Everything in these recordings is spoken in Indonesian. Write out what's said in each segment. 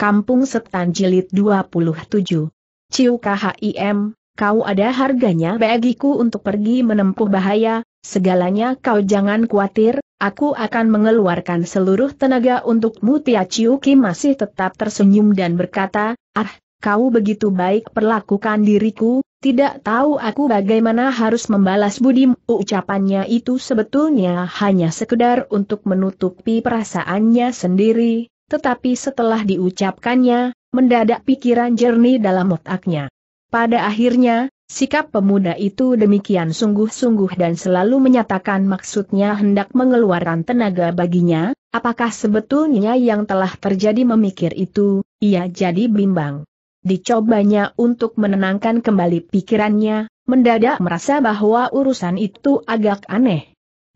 Kampung Setan Jilid 27. Ciu KHIM, kau ada harganya bagiku untuk pergi menempuh bahaya, segalanya kau jangan khawatir, aku akan mengeluarkan seluruh tenaga untukmu Tia Ciu Kim masih tetap tersenyum dan berkata, ah, kau begitu baik perlakukan diriku, tidak tahu aku bagaimana harus membalas budimu. Ucapannya itu sebetulnya hanya sekedar untuk menutupi perasaannya sendiri, tetapi setelah diucapkannya, mendadak pikiran jernih dalam otaknya. Pada akhirnya, sikap pemuda itu demikian sungguh-sungguh dan selalu menyatakan maksudnya hendak mengeluarkan tenaga baginya, apakah sebetulnya yang telah terjadi memikir itu, ia jadi bimbang. Dicobanya untuk menenangkan kembali pikirannya, mendadak merasa bahwa urusan itu agak aneh.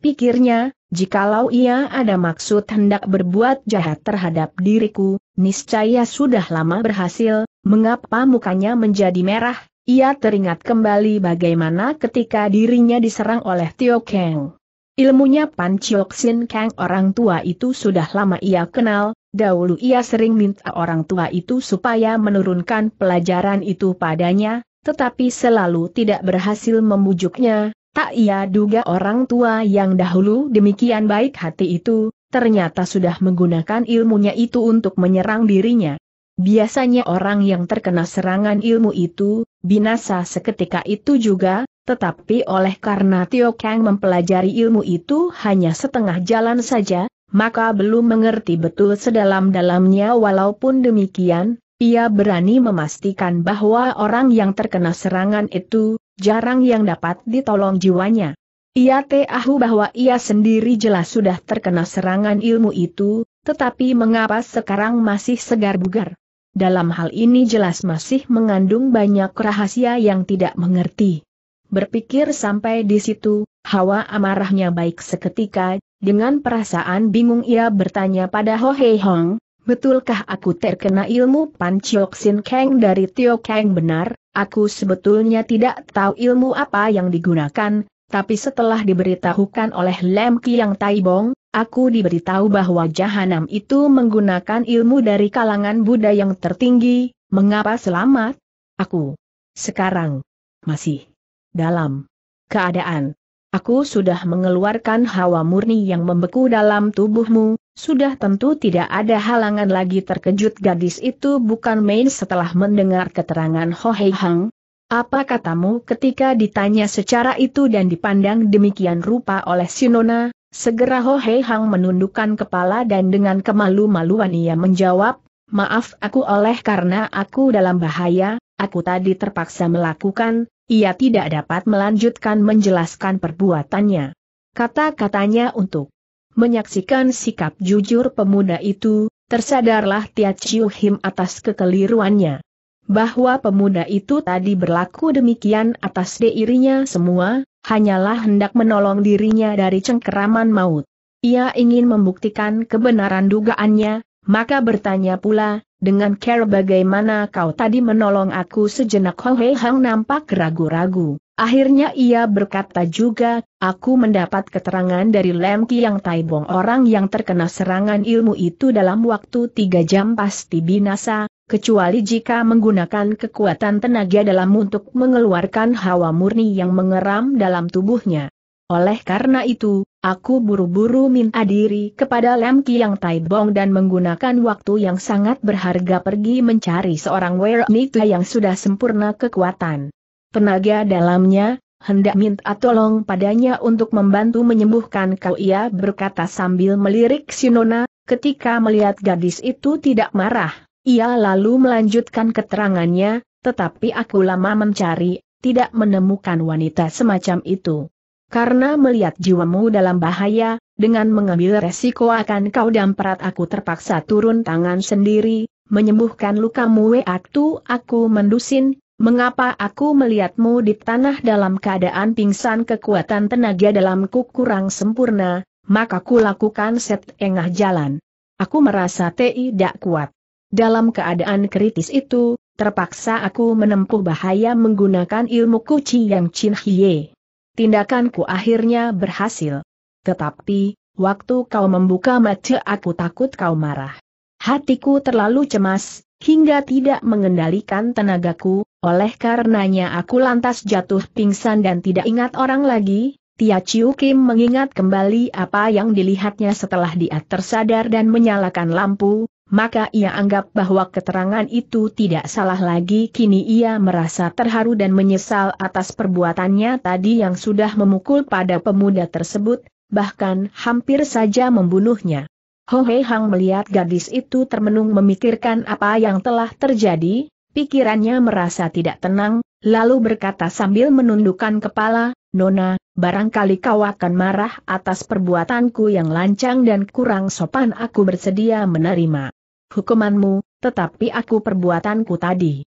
Pikirnya, jikalau ia ada maksud hendak berbuat jahat terhadap diriku, niscaya sudah lama berhasil, mengapa mukanya menjadi merah, ia teringat kembali bagaimana ketika dirinya diserang oleh Tio Kang. Ilmunya Pan Chiok Sin Kang orang tua itu sudah lama ia kenal, dahulu ia sering minta orang tua itu supaya menurunkan pelajaran itu padanya, tetapi selalu tidak berhasil membujuknya, Tak ia duga orang tua yang dahulu demikian baik hati itu, ternyata sudah menggunakan ilmunya itu untuk menyerang dirinya. Biasanya orang yang terkena serangan ilmu itu, binasa seketika itu juga, tetapi oleh karena Tio Kang mempelajari ilmu itu hanya setengah jalan saja, maka belum mengerti betul sedalam-dalamnya walaupun demikian, ia berani memastikan bahwa orang yang terkena serangan itu, jarang yang dapat ditolong jiwanya. Ia tahu bahwa ia sendiri jelas sudah terkena serangan ilmu itu, tetapi mengapa sekarang masih segar bugar? Dalam hal ini jelas masih mengandung banyak rahasia yang tidak mengerti. Berpikir sampai di situ, hawa amarahnya baik seketika, dengan perasaan bingung ia bertanya pada Ho Hei Hong, Betulkah aku terkena ilmu Panchioksin Kang dari Tio Kang benar? Aku sebetulnya tidak tahu ilmu apa yang digunakan, tapi setelah diberitahukan oleh Lem Kiang Taibong, aku diberitahu bahwa jahanam itu menggunakan ilmu dari kalangan Buddha yang tertinggi, mengapa selamat? Aku sekarang masih dalam keadaan. Aku sudah mengeluarkan hawa murni yang membeku dalam tubuhmu, sudah tentu tidak ada halangan lagi terkejut gadis itu bukan main setelah mendengar keterangan Ho Hei Hang. Apa katamu ketika ditanya secara itu dan dipandang demikian rupa oleh Sinona, segera Ho Hei Hang menundukkan kepala dan dengan kemalu-maluan ia menjawab, maaf aku oleh karena aku dalam bahaya, aku tadi terpaksa melakukan, ia tidak dapat melanjutkan menjelaskan perbuatannya. Kata-katanya untuk Menyaksikan sikap jujur pemuda itu, tersadarlah Tia Chiu Him atas kekeliruannya. Bahwa pemuda itu tadi berlaku demikian atas dirinya semua, hanyalah hendak menolong dirinya dari cengkeraman maut. Ia ingin membuktikan kebenaran dugaannya, maka bertanya pula, dengan care bagaimana kau tadi menolong aku sejenak Ho Hei Hang nampak ragu-ragu. Akhirnya ia berkata juga, aku mendapat keterangan dari Lem Kiang Taibong orang yang terkena serangan ilmu itu dalam waktu tiga jam pasti binasa, kecuali jika menggunakan kekuatan tenaga dalam untuk mengeluarkan hawa murni yang mengeram dalam tubuhnya. Oleh karena itu, aku buru-buru minta diri kepada Lem Kiang Taibong dan menggunakan waktu yang sangat berharga pergi mencari seorang Wera Nita yang sudah sempurna kekuatan tenaga dalamnya, hendak minta tolong padanya untuk membantu menyembuhkan kau ia berkata sambil melirik Sinona, ketika melihat gadis itu tidak marah, ia lalu melanjutkan keterangannya, tetapi aku lama mencari, tidak menemukan wanita semacam itu. Karena melihat jiwamu dalam bahaya, dengan mengambil resiko akan kau dan damprat aku terpaksa turun tangan sendiri, menyembuhkan lukamu waktu aku mendusin, mengapa aku melihatmu di tanah dalam keadaan pingsan kekuatan tenaga dalamku kurang sempurna, maka ku lakukan set engah jalan. Aku merasa tidak kuat. Dalam keadaan kritis itu, terpaksa aku menempuh bahaya menggunakan ilmu kuci yang Chin Hye. Tindakanku akhirnya berhasil. Tetapi, waktu kau membuka mata aku takut kau marah. Hatiku terlalu cemas, hingga tidak mengendalikan tenagaku, oleh karenanya aku lantas jatuh pingsan dan tidak ingat orang lagi, Tia Chiu Kim mengingat kembali apa yang dilihatnya setelah dia tersadar dan menyalakan lampu, maka ia anggap bahwa keterangan itu tidak salah lagi kini ia merasa terharu dan menyesal atas perbuatannya tadi yang sudah memukul pada pemuda tersebut, bahkan hampir saja membunuhnya. Ho Hei Hang melihat gadis itu termenung memikirkan apa yang telah terjadi, Pikirannya merasa tidak tenang, lalu berkata sambil menundukkan kepala, Nona, barangkali kau akan marah atas perbuatanku yang lancang dan kurang sopan aku bersedia menerima hukumanmu, tetapi aku perbuatanku tadi.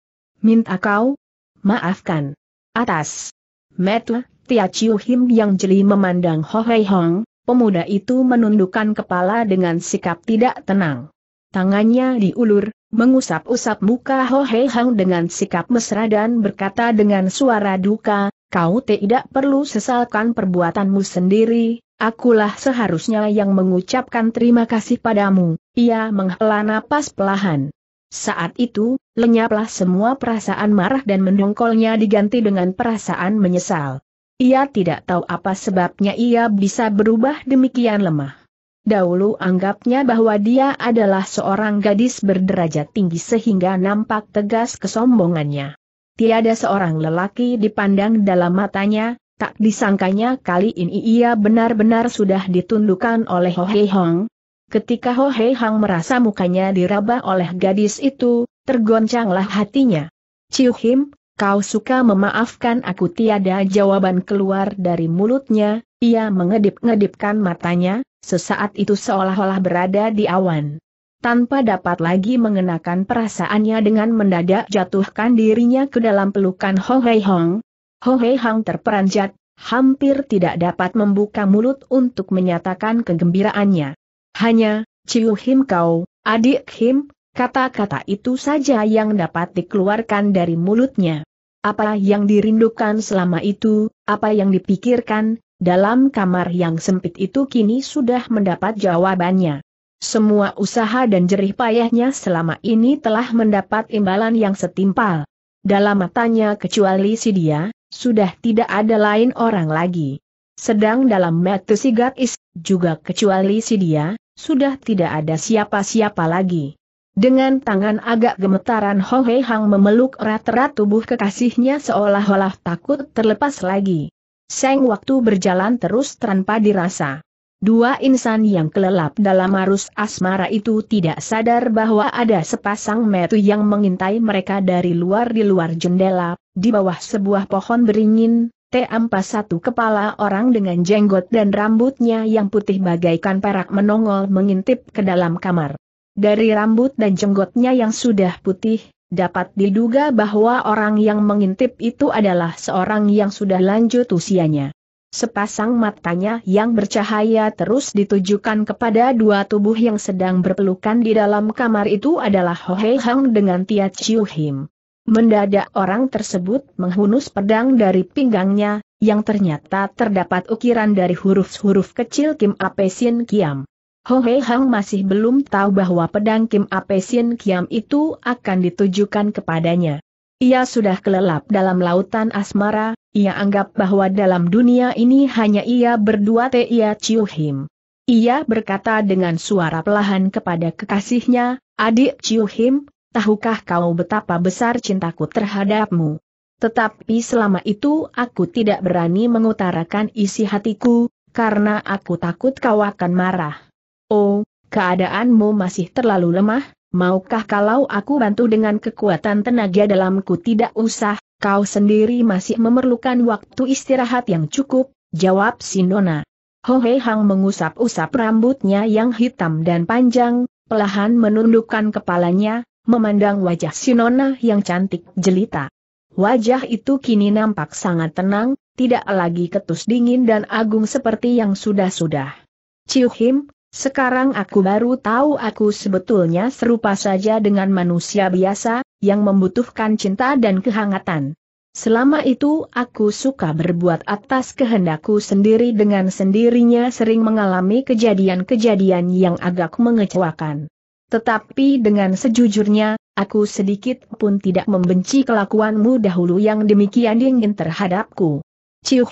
Minta kau, maafkan. Atas. Metu, Tia Chiu Him yang jeli memandang Ho Hei Hong, pemuda itu menundukkan kepala dengan sikap tidak tenang tangannya diulur, mengusap-usap muka Ho Hei Hang dengan sikap mesra dan berkata dengan suara duka, kau tidak perlu sesalkan perbuatanmu sendiri, akulah seharusnya yang mengucapkan terima kasih padamu, ia menghela napas pelahan. Saat itu, lenyaplah semua perasaan marah dan mendongkolnya diganti dengan perasaan menyesal. Ia tidak tahu apa sebabnya ia bisa berubah demikian lemah. Dahulu anggapnya bahwa dia adalah seorang gadis berderajat tinggi sehingga nampak tegas kesombongannya. Tiada seorang lelaki dipandang dalam matanya, tak disangkanya kali ini ia benar-benar sudah ditundukkan oleh Ho Hei Hong. Ketika Ho Hei Hong merasa mukanya diraba oleh gadis itu, tergoncanglah hatinya. Ciu Him, kau suka memaafkan aku tiada jawaban keluar dari mulutnya, ia mengedip-ngedipkan matanya, Sesaat itu seolah-olah berada di awan. Tanpa dapat lagi mengenakan perasaannya dengan mendadak jatuhkan dirinya ke dalam pelukan Ho Hei Hong. Ho Hei Hong terperanjat, hampir tidak dapat membuka mulut untuk menyatakan kegembiraannya. Hanya, Ciu Him Kau, adik Him, kata-kata itu saja yang dapat dikeluarkan dari mulutnya. Apa yang dirindukan selama itu, apa yang dipikirkan, dalam kamar yang sempit itu kini sudah mendapat jawabannya. Semua usaha dan jerih payahnya selama ini telah mendapat imbalan yang setimpal. Dalam matanya kecuali si dia, sudah tidak ada lain orang lagi. Sedang dalam mata si juga kecuali si dia, sudah tidak ada siapa-siapa lagi. Dengan tangan agak gemetaran Ho Hei Hang memeluk erat-erat tubuh kekasihnya seolah-olah takut terlepas lagi. Seng waktu berjalan terus tanpa dirasa. Dua insan yang kelelap dalam arus asmara itu tidak sadar bahwa ada sepasang metu yang mengintai mereka dari luar di luar jendela, di bawah sebuah pohon beringin, Teampa satu kepala orang dengan jenggot dan rambutnya yang putih bagaikan perak menongol mengintip ke dalam kamar. Dari rambut dan jenggotnya yang sudah putih, Dapat diduga bahwa orang yang mengintip itu adalah seorang yang sudah lanjut usianya. Sepasang matanya yang bercahaya terus ditujukan kepada dua tubuh yang sedang berpelukan di dalam kamar itu adalah Ho Hei Hang dengan Tia Chiu Him. Mendadak orang tersebut menghunus pedang dari pinggangnya, yang ternyata terdapat ukiran dari huruf-huruf kecil Kim Apesin Kiam. Ho Hei Hang masih belum tahu bahwa pedang Kim Apesin Kiam itu akan ditujukan kepadanya. Ia sudah kelelap dalam lautan asmara, ia anggap bahwa dalam dunia ini hanya ia berdua Tia Chiu Him. Ia berkata dengan suara pelahan kepada kekasihnya, Adik Chiu Him, tahukah kau betapa besar cintaku terhadapmu? Tetapi selama itu aku tidak berani mengutarakan isi hatiku, karena aku takut kau akan marah. Oh, keadaanmu masih terlalu lemah, maukah kalau aku bantu dengan kekuatan tenaga dalamku tidak usah, kau sendiri masih memerlukan waktu istirahat yang cukup, jawab Sinona. Hohe Hang mengusap-usap rambutnya yang hitam dan panjang, pelahan menundukkan kepalanya, memandang wajah Sinona yang cantik jelita. Wajah itu kini nampak sangat tenang, tidak lagi ketus dingin dan agung seperti yang sudah-sudah. Ciu Him, sekarang aku baru tahu aku sebetulnya serupa saja dengan manusia biasa, yang membutuhkan cinta dan kehangatan. Selama itu aku suka berbuat atas kehendakku sendiri dengan sendirinya sering mengalami kejadian-kejadian yang agak mengecewakan. Tetapi dengan sejujurnya, aku sedikit pun tidak membenci kelakuanmu dahulu yang demikian dingin terhadapku. Ciu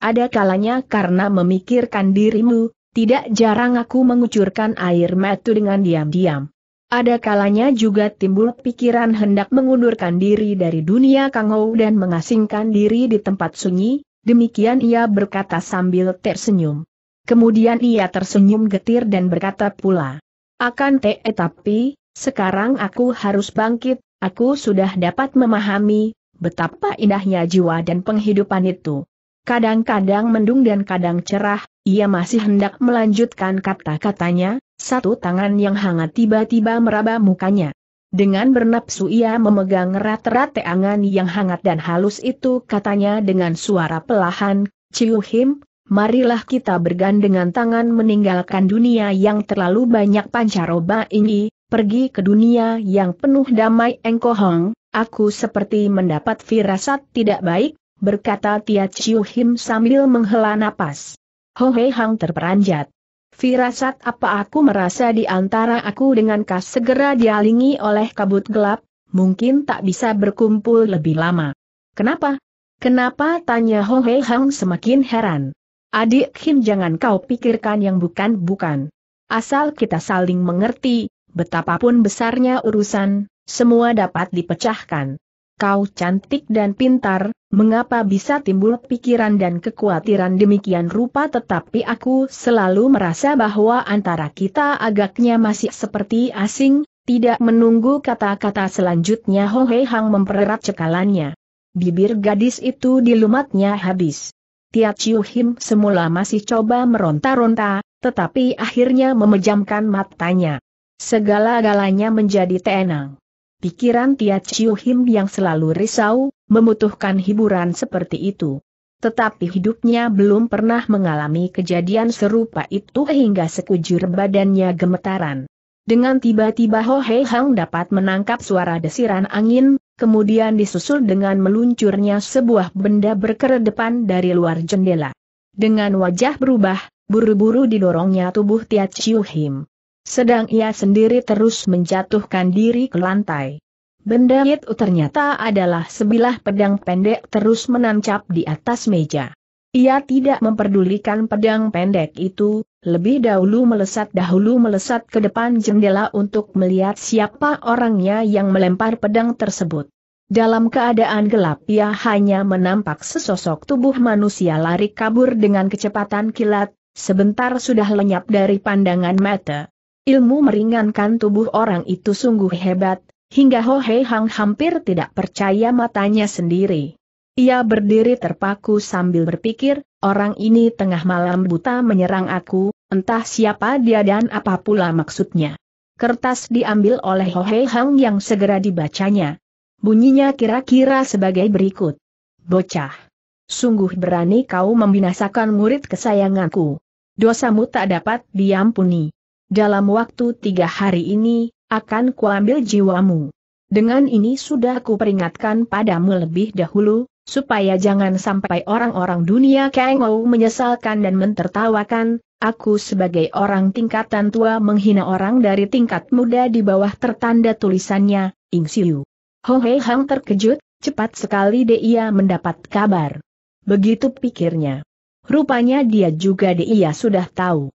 ada kalanya karena memikirkan dirimu, tidak jarang aku mengucurkan air mata dengan diam-diam. Ada kalanya juga timbul pikiran hendak mengundurkan diri dari dunia kangau dan mengasingkan diri di tempat sunyi, demikian ia berkata sambil tersenyum. Kemudian ia tersenyum getir dan berkata pula, Akan te tapi, sekarang aku harus bangkit, aku sudah dapat memahami, betapa indahnya jiwa dan penghidupan itu. Kadang-kadang mendung dan kadang cerah, ia masih hendak melanjutkan kata-katanya, satu tangan yang hangat tiba-tiba meraba mukanya. Dengan bernapsu ia memegang erat-erat teangan yang hangat dan halus itu katanya dengan suara pelahan, Ciu Him, marilah kita bergandengan tangan meninggalkan dunia yang terlalu banyak pancaroba ini, pergi ke dunia yang penuh damai engkohong, aku seperti mendapat firasat tidak baik, berkata Tia Ciu Him sambil menghela napas. Ho Hei Hang terperanjat. Firasat apa aku merasa di antara aku dengan Kas segera dialingi oleh kabut gelap, mungkin tak bisa berkumpul lebih lama. Kenapa? Kenapa tanya Ho Hei Hang semakin heran. Adik Kim jangan kau pikirkan yang bukan-bukan. Asal kita saling mengerti, betapapun besarnya urusan, semua dapat dipecahkan kau cantik dan pintar, mengapa bisa timbul pikiran dan kekhawatiran demikian rupa tetapi aku selalu merasa bahwa antara kita agaknya masih seperti asing, tidak menunggu kata-kata selanjutnya Ho Hei Hang mempererat cekalannya. Bibir gadis itu dilumatnya habis. Tia Chiu Him semula masih coba meronta-ronta, tetapi akhirnya memejamkan matanya. Segala-galanya menjadi tenang. Pikiran Tia Chiu Him yang selalu risau, membutuhkan hiburan seperti itu. Tetapi hidupnya belum pernah mengalami kejadian serupa itu hingga sekujur badannya gemetaran. Dengan tiba-tiba Ho Hei Hang dapat menangkap suara desiran angin, kemudian disusul dengan meluncurnya sebuah benda berkeredepan dari luar jendela. Dengan wajah berubah, buru-buru didorongnya tubuh Tia Chiu Him. Sedang ia sendiri terus menjatuhkan diri ke lantai. Benda itu ternyata adalah sebilah pedang pendek terus menancap di atas meja. Ia tidak memperdulikan pedang pendek itu, lebih dahulu melesat dahulu melesat ke depan jendela untuk melihat siapa orangnya yang melempar pedang tersebut. Dalam keadaan gelap ia hanya menampak sesosok tubuh manusia lari kabur dengan kecepatan kilat, sebentar sudah lenyap dari pandangan mata. Ilmu meringankan tubuh orang itu sungguh hebat, hingga Ho Hei Hang hampir tidak percaya matanya sendiri. Ia berdiri terpaku sambil berpikir, orang ini tengah malam buta menyerang aku, entah siapa dia dan apa pula maksudnya. Kertas diambil oleh Ho Hei Hang yang segera dibacanya. Bunyinya kira-kira sebagai berikut. Bocah. Sungguh berani kau membinasakan murid kesayanganku. Dosamu tak dapat diampuni dalam waktu tiga hari ini, akan kuambil jiwamu. Dengan ini sudah aku peringatkan padamu lebih dahulu, supaya jangan sampai orang-orang dunia Kengou menyesalkan dan mentertawakan, aku sebagai orang tingkatan tua menghina orang dari tingkat muda di bawah tertanda tulisannya, Ing Siu. Ho Hei Hang terkejut, cepat sekali dia mendapat kabar. Begitu pikirnya. Rupanya dia juga dia sudah tahu.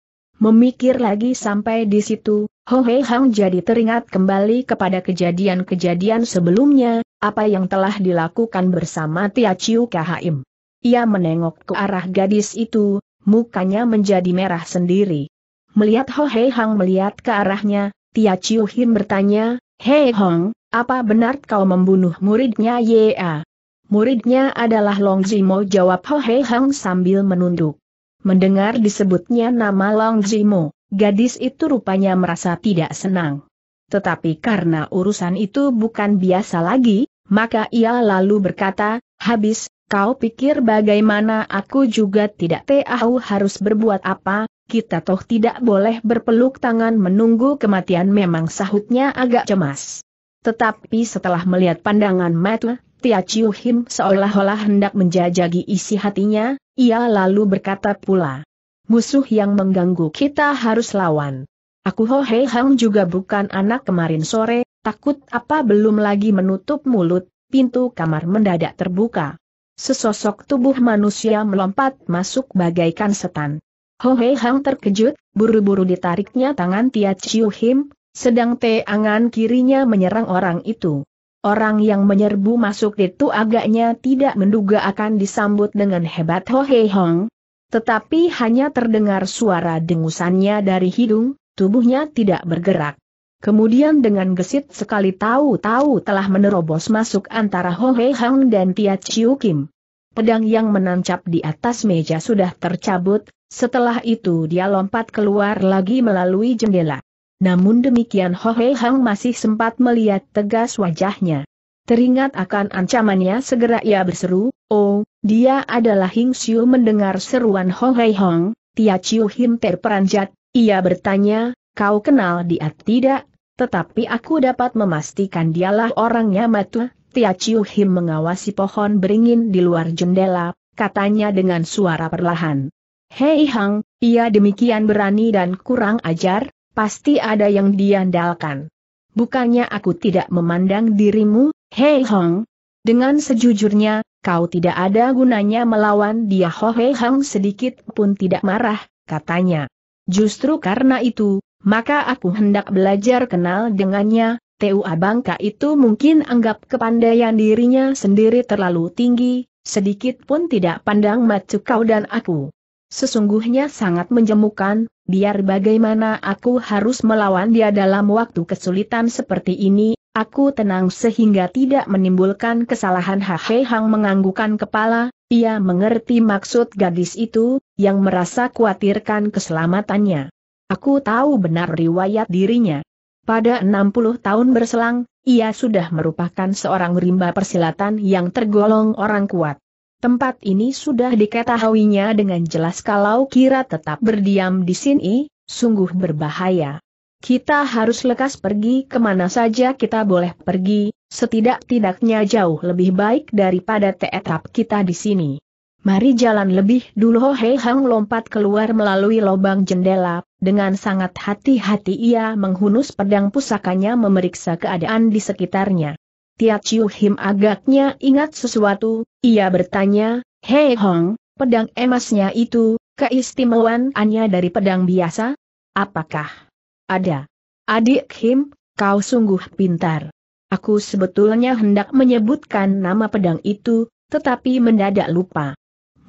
Memikir lagi sampai di situ, Ho Hei Hang jadi teringat kembali kepada kejadian-kejadian sebelumnya, apa yang telah dilakukan bersama Tia Chiu Kahaim. Ia menengok ke arah gadis itu, mukanya menjadi merah sendiri. Melihat Ho Hei Hang melihat ke arahnya, Tia Chiu Him bertanya, Hei Hong, apa benar kau membunuh muridnya Ye A? Muridnya adalah Long Zimo jawab Ho Hei Hang sambil menunduk. Mendengar disebutnya nama Long Zimo, gadis itu rupanya merasa tidak senang. Tetapi karena urusan itu bukan biasa lagi, maka ia lalu berkata, habis, kau pikir bagaimana aku juga tidak tahu harus berbuat apa, kita toh tidak boleh berpeluk tangan menunggu kematian memang sahutnya agak cemas. Tetapi setelah melihat pandangan Matt Tia Chiu Him seolah-olah hendak menjajagi isi hatinya, ia lalu berkata pula. Musuh yang mengganggu kita harus lawan. Aku Ho Hei Hang juga bukan anak kemarin sore, takut apa belum lagi menutup mulut, pintu kamar mendadak terbuka. Sesosok tubuh manusia melompat masuk bagaikan setan. Ho Hei Hang terkejut, buru-buru ditariknya tangan Tia Chiu Him, sedang teangan kirinya menyerang orang itu. Orang yang menyerbu masuk itu agaknya tidak menduga akan disambut dengan hebat Ho Hei Hong. Tetapi hanya terdengar suara dengusannya dari hidung, tubuhnya tidak bergerak. Kemudian dengan gesit sekali tahu-tahu telah menerobos masuk antara Ho Hei Hong dan Tia Chiu Kim. Pedang yang menancap di atas meja sudah tercabut, setelah itu dia lompat keluar lagi melalui jendela. Namun demikian Ho Hei Hang masih sempat melihat tegas wajahnya. Teringat akan ancamannya segera ia berseru, oh, dia adalah Hing Xiu mendengar seruan Ho Hei Hong, Tia Chiu Him terperanjat, ia bertanya, kau kenal dia tidak? Tetapi aku dapat memastikan dialah orangnya matu. Tia Chiu Him mengawasi pohon beringin di luar jendela, katanya dengan suara perlahan. Hei Hang, ia demikian berani dan kurang ajar, Pasti ada yang diandalkan. Bukannya aku tidak memandang dirimu, Hei Hong. Dengan sejujurnya, kau tidak ada gunanya melawan dia Ho Hei Hong sedikit pun tidak marah, katanya. Justru karena itu, maka aku hendak belajar kenal dengannya, TU Abangka itu mungkin anggap kepandaian dirinya sendiri terlalu tinggi, sedikit pun tidak pandang macu kau dan aku. Sesungguhnya sangat menjemukan, biar bagaimana aku harus melawan dia dalam waktu kesulitan seperti ini, aku tenang sehingga tidak menimbulkan kesalahan Hahe Hang menganggukan kepala, ia mengerti maksud gadis itu, yang merasa khawatirkan keselamatannya. Aku tahu benar riwayat dirinya. Pada 60 tahun berselang, ia sudah merupakan seorang rimba persilatan yang tergolong orang kuat. Tempat ini sudah diketahuinya dengan jelas kalau kira tetap berdiam di sini, sungguh berbahaya. Kita harus lekas pergi kemana saja kita boleh pergi, setidak-tidaknya jauh lebih baik daripada tetap kita di sini. Mari jalan lebih dulu Ho Hei Hang lompat keluar melalui lubang jendela, dengan sangat hati-hati ia menghunus pedang pusakanya memeriksa keadaan di sekitarnya. Tia Chiu Him agaknya ingat sesuatu, ia bertanya, Hei Hong, pedang emasnya itu, keistimewaannya dari pedang biasa? Apakah ada? Adik Him, kau sungguh pintar. Aku sebetulnya hendak menyebutkan nama pedang itu, tetapi mendadak lupa.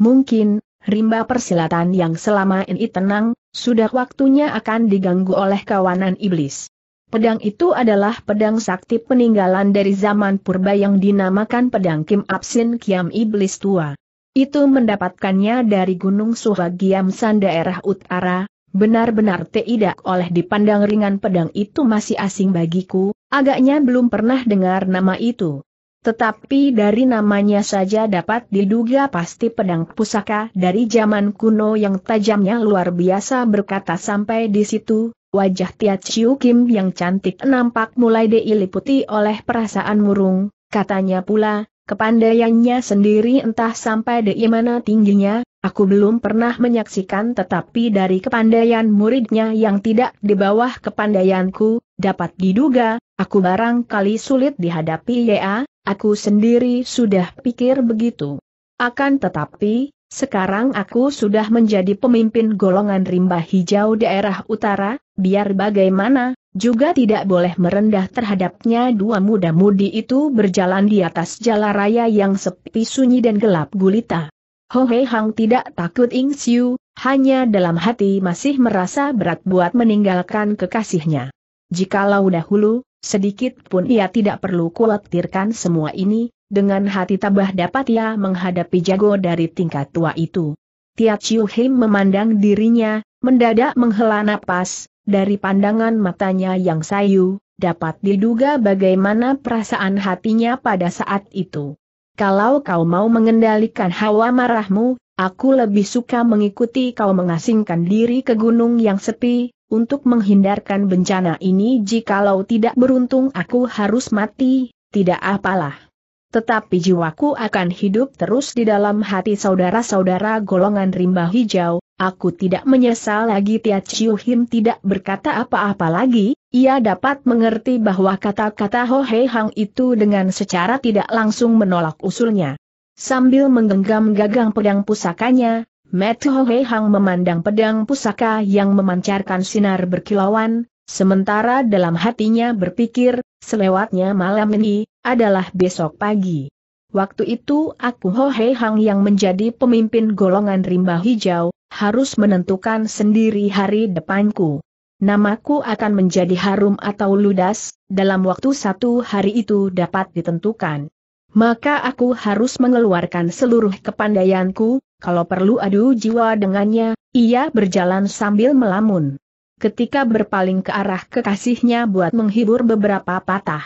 Mungkin, rimba persilatan yang selama ini tenang, sudah waktunya akan diganggu oleh kawanan iblis. Pedang itu adalah pedang sakti peninggalan dari zaman purba yang dinamakan pedang Kim Absin Kiam Iblis Tua. Itu mendapatkannya dari Gunung Suha San daerah utara, benar-benar tidak oleh dipandang ringan pedang itu masih asing bagiku, agaknya belum pernah dengar nama itu. Tetapi dari namanya saja dapat diduga pasti pedang pusaka dari zaman kuno yang tajamnya luar biasa berkata sampai di situ, Wajah Tiat Chiu Kim yang cantik nampak mulai diiliputi oleh perasaan murung, katanya pula, kepandaiannya sendiri entah sampai di mana tingginya, aku belum pernah menyaksikan tetapi dari kepandaian muridnya yang tidak di bawah kepandaianku, dapat diduga, aku barangkali sulit dihadapi ya, aku sendiri sudah pikir begitu. Akan tetapi, sekarang aku sudah menjadi pemimpin golongan rimba hijau daerah utara, biar bagaimana, juga tidak boleh merendah terhadapnya dua muda-mudi itu berjalan di atas jalan raya yang sepi sunyi dan gelap gulita. Ho Hei Hang tidak takut Ing Siu, hanya dalam hati masih merasa berat buat meninggalkan kekasihnya. Jikalau dahulu, sedikit pun ia tidak perlu khawatirkan semua ini, dengan hati tabah dapat ia menghadapi jago dari tingkat tua itu. Tia Chiu Him memandang dirinya, mendadak menghela napas, dari pandangan matanya yang sayu, dapat diduga bagaimana perasaan hatinya pada saat itu. Kalau kau mau mengendalikan hawa marahmu, aku lebih suka mengikuti kau mengasingkan diri ke gunung yang sepi, untuk menghindarkan bencana ini jikalau tidak beruntung aku harus mati, tidak apalah. Tetapi jiwaku akan hidup terus di dalam hati saudara-saudara golongan rimba hijau, aku tidak menyesal lagi Tia Chiu Him tidak berkata apa-apa lagi, ia dapat mengerti bahwa kata-kata Ho Hei Hang itu dengan secara tidak langsung menolak usulnya. Sambil menggenggam gagang pedang pusakanya, Matt Ho Hei Hang memandang pedang pusaka yang memancarkan sinar berkilauan, Sementara dalam hatinya berpikir, selewatnya malam ini, adalah besok pagi. Waktu itu aku Ho Hei Hang yang menjadi pemimpin golongan rimba hijau, harus menentukan sendiri hari depanku. Namaku akan menjadi harum atau ludas, dalam waktu satu hari itu dapat ditentukan. Maka aku harus mengeluarkan seluruh kepandaianku, kalau perlu adu jiwa dengannya, ia berjalan sambil melamun ketika berpaling ke arah kekasihnya buat menghibur beberapa patah.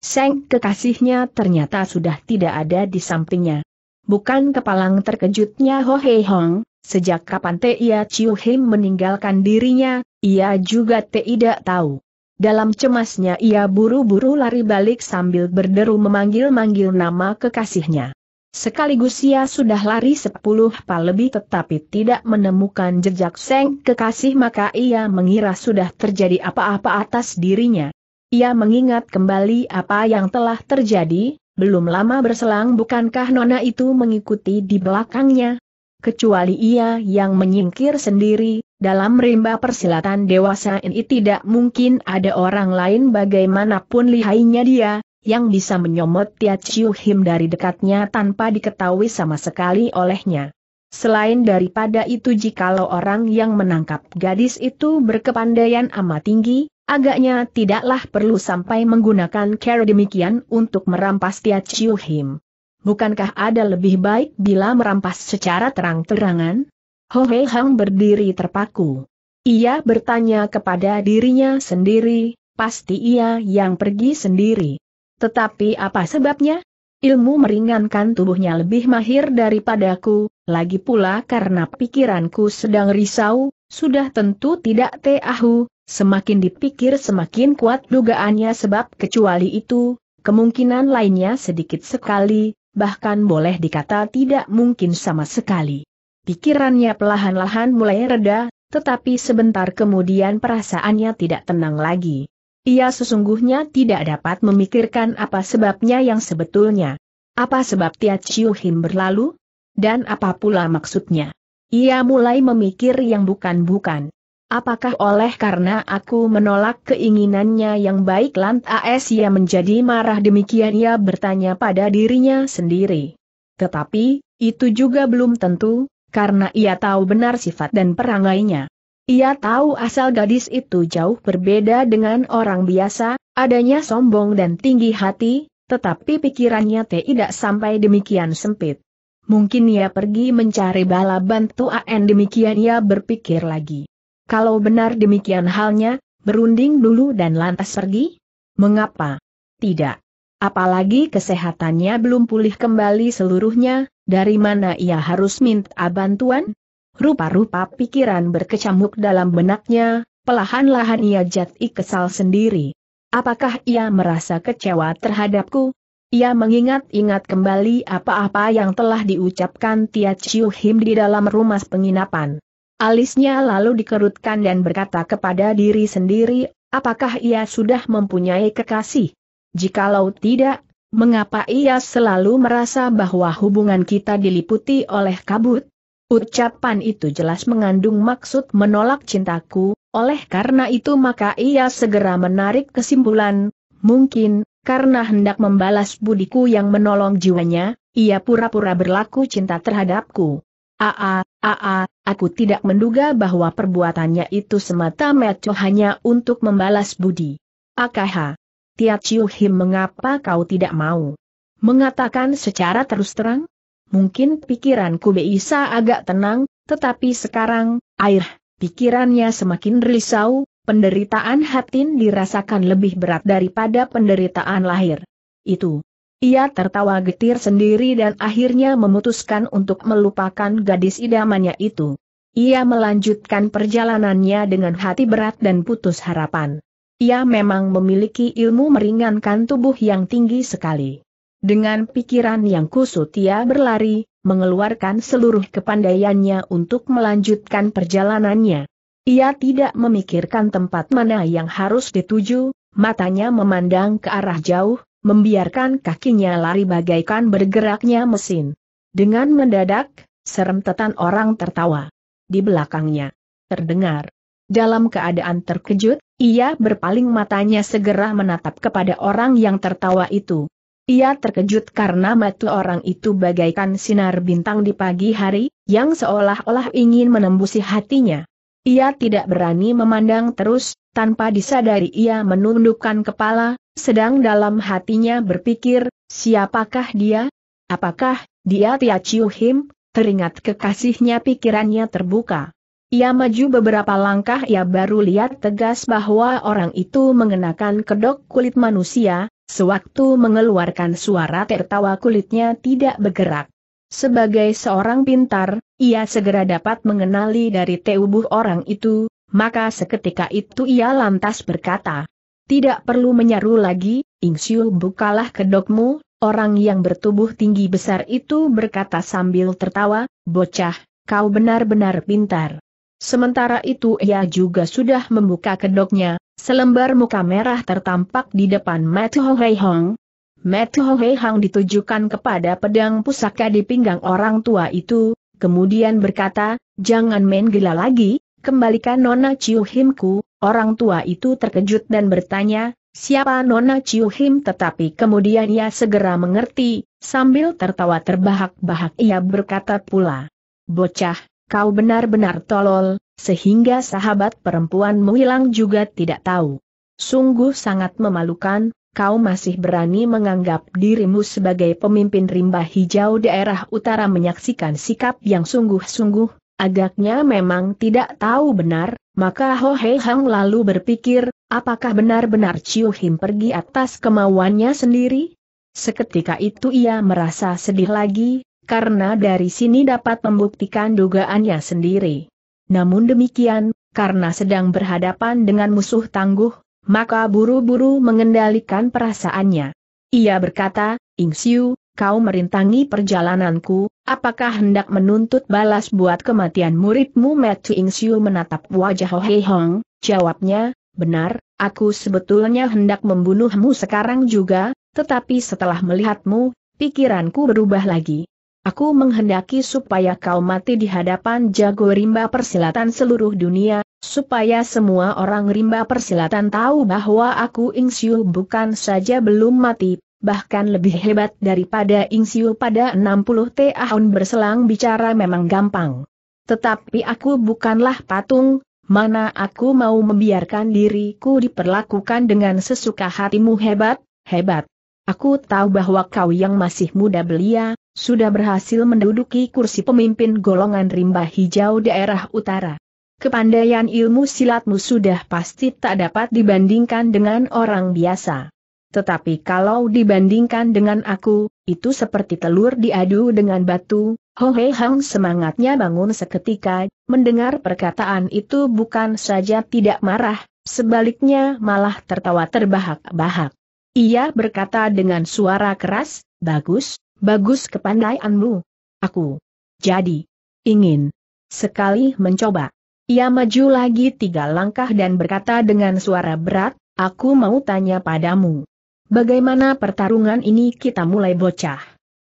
Seng kekasihnya ternyata sudah tidak ada di sampingnya. Bukan kepalang terkejutnya Ho Hei Hong, sejak kapan Tia Chiu Him meninggalkan dirinya, ia juga tidak tahu. Dalam cemasnya ia buru-buru lari balik sambil berderu memanggil-manggil nama kekasihnya. Sekaligus ia sudah lari sepuluh pal lebih tetapi tidak menemukan jejak Seng kekasih maka ia mengira sudah terjadi apa-apa atas dirinya. Ia mengingat kembali apa yang telah terjadi, belum lama berselang bukankah Nona itu mengikuti di belakangnya. Kecuali ia yang menyingkir sendiri, dalam rimba persilatan dewasa ini tidak mungkin ada orang lain bagaimanapun lihainya dia, yang bisa menyomot Tia Chiu Him dari dekatnya tanpa diketahui sama sekali olehnya. Selain daripada itu jikalau orang yang menangkap gadis itu berkepandaian amat tinggi, agaknya tidaklah perlu sampai menggunakan cara demikian untuk merampas Tia Chiu Him. Bukankah ada lebih baik bila merampas secara terang-terangan? Ho Hei Hang berdiri terpaku. Ia bertanya kepada dirinya sendiri, pasti ia yang pergi sendiri. Tetapi apa sebabnya? Ilmu meringankan tubuhnya lebih mahir daripadaku, lagi pula karena pikiranku sedang risau, sudah tentu tidak tahu, semakin dipikir semakin kuat dugaannya sebab kecuali itu, kemungkinan lainnya sedikit sekali, bahkan boleh dikata tidak mungkin sama sekali. Pikirannya perlahan-lahan mulai reda, tetapi sebentar kemudian perasaannya tidak tenang lagi. Ia sesungguhnya tidak dapat memikirkan apa sebabnya yang sebetulnya. Apa sebab Tia Chiu Him berlalu? Dan apa pula maksudnya? Ia mulai memikir yang bukan-bukan. Apakah oleh karena aku menolak keinginannya yang baik lantas ia menjadi marah demikian ia bertanya pada dirinya sendiri. Tetapi, itu juga belum tentu, karena ia tahu benar sifat dan perangainya. Ia tahu asal gadis itu jauh berbeda dengan orang biasa, adanya sombong dan tinggi hati, tetapi pikirannya tidak sampai demikian sempit. Mungkin ia pergi mencari bala bantu AN demikian ia berpikir lagi. Kalau benar demikian halnya, berunding dulu dan lantas pergi? Mengapa? Tidak. Apalagi kesehatannya belum pulih kembali seluruhnya, dari mana ia harus minta bantuan? Rupa-rupa pikiran berkecamuk dalam benaknya, pelahan-lahan ia jati kesal sendiri. Apakah ia merasa kecewa terhadapku? Ia mengingat-ingat kembali apa-apa yang telah diucapkan Tia Chiu Him di dalam rumah penginapan. Alisnya lalu dikerutkan dan berkata kepada diri sendiri, apakah ia sudah mempunyai kekasih? Jikalau tidak, mengapa ia selalu merasa bahwa hubungan kita diliputi oleh kabut? Ucapan itu jelas mengandung maksud menolak cintaku, oleh karena itu maka ia segera menarik kesimpulan, mungkin, karena hendak membalas budiku yang menolong jiwanya, ia pura-pura berlaku cinta terhadapku. Aa, aa, aku tidak menduga bahwa perbuatannya itu semata-mata hanya untuk membalas budi. Akaha. Tia Chiu Him mengapa kau tidak mau mengatakan secara terus terang? Mungkin pikiranku bisa agak tenang, tetapi sekarang, air, pikirannya semakin risau, penderitaan hatin dirasakan lebih berat daripada penderitaan lahir. Itu. Ia tertawa getir sendiri dan akhirnya memutuskan untuk melupakan gadis idamannya itu. Ia melanjutkan perjalanannya dengan hati berat dan putus harapan. Ia memang memiliki ilmu meringankan tubuh yang tinggi sekali. Dengan pikiran yang kusut ia berlari, mengeluarkan seluruh kepandaiannya untuk melanjutkan perjalanannya. Ia tidak memikirkan tempat mana yang harus dituju, matanya memandang ke arah jauh, membiarkan kakinya lari bagaikan bergeraknya mesin. Dengan mendadak, serem serentetan orang tertawa. Di belakangnya, terdengar. Dalam keadaan terkejut, ia berpaling matanya segera menatap kepada orang yang tertawa itu. Ia terkejut karena mata orang itu bagaikan sinar bintang di pagi hari, yang seolah-olah ingin menembusi hatinya. Ia tidak berani memandang terus, tanpa disadari ia menundukkan kepala, sedang dalam hatinya berpikir, siapakah dia? Apakah, dia Tia Chiu Him? Teringat kekasihnya pikirannya terbuka. Ia maju beberapa langkah ia baru lihat tegas bahwa orang itu mengenakan kedok kulit manusia, Sewaktu mengeluarkan suara tertawa kulitnya tidak bergerak. Sebagai seorang pintar, ia segera dapat mengenali dari tubuh orang itu, maka seketika itu ia lantas berkata, Tidak perlu menyaru lagi, Ingsiu bukalah kedokmu, orang yang bertubuh tinggi besar itu berkata sambil tertawa, Bocah, kau benar-benar pintar. Sementara itu ia juga sudah membuka kedoknya, selembar muka merah tertampak di depan Matt Ho Hei Hong. Matt Ho Hei Hong ditujukan kepada pedang pusaka di pinggang orang tua itu, kemudian berkata, jangan main gila lagi, kembalikan Nona Chiu Himku, orang tua itu terkejut dan bertanya, siapa Nona Chiu Him tetapi kemudian ia segera mengerti, sambil tertawa terbahak-bahak ia berkata pula, bocah, kau benar-benar tolol, sehingga sahabat perempuanmu hilang juga tidak tahu. Sungguh sangat memalukan, kau masih berani menganggap dirimu sebagai pemimpin rimba hijau daerah utara menyaksikan sikap yang sungguh-sungguh, agaknya memang tidak tahu benar, maka Ho Hei Hang lalu berpikir, apakah benar-benar Chiu Him pergi atas kemauannya sendiri? Seketika itu ia merasa sedih lagi, karena dari sini dapat membuktikan dugaannya sendiri. Namun demikian, karena sedang berhadapan dengan musuh tangguh, maka buru-buru mengendalikan perasaannya. Ia berkata, Siu, kau merintangi perjalananku, apakah hendak menuntut balas buat kematian muridmu Ing Siu menatap wajah Ho Hei Hong, jawabnya, benar, aku sebetulnya hendak membunuhmu sekarang juga, tetapi setelah melihatmu, pikiranku berubah lagi. Aku menghendaki supaya kau mati di hadapan jago rimba persilatan seluruh dunia, supaya semua orang rimba persilatan tahu bahwa aku Ing Siu bukan saja belum mati, bahkan lebih hebat daripada Ing Siu pada 60 tahun berselang bicara memang gampang. Tetapi aku bukanlah patung, mana aku mau membiarkan diriku diperlakukan dengan sesuka hatimu hebat, hebat. Aku tahu bahwa kau yang masih muda belia, sudah berhasil menduduki kursi pemimpin golongan rimba hijau daerah utara. Kepandaian ilmu silatmu sudah pasti tak dapat dibandingkan dengan orang biasa. Tetapi kalau dibandingkan dengan aku, itu seperti telur diadu dengan batu, Hohe Hang semangatnya bangun seketika, mendengar perkataan itu bukan saja tidak marah, sebaliknya malah tertawa terbahak-bahak. Ia berkata dengan suara keras, bagus, Bagus kepandaianmu. Aku jadi ingin sekali mencoba. Ia maju lagi tiga langkah dan berkata dengan suara berat, aku mau tanya padamu. Bagaimana pertarungan ini kita mulai bocah?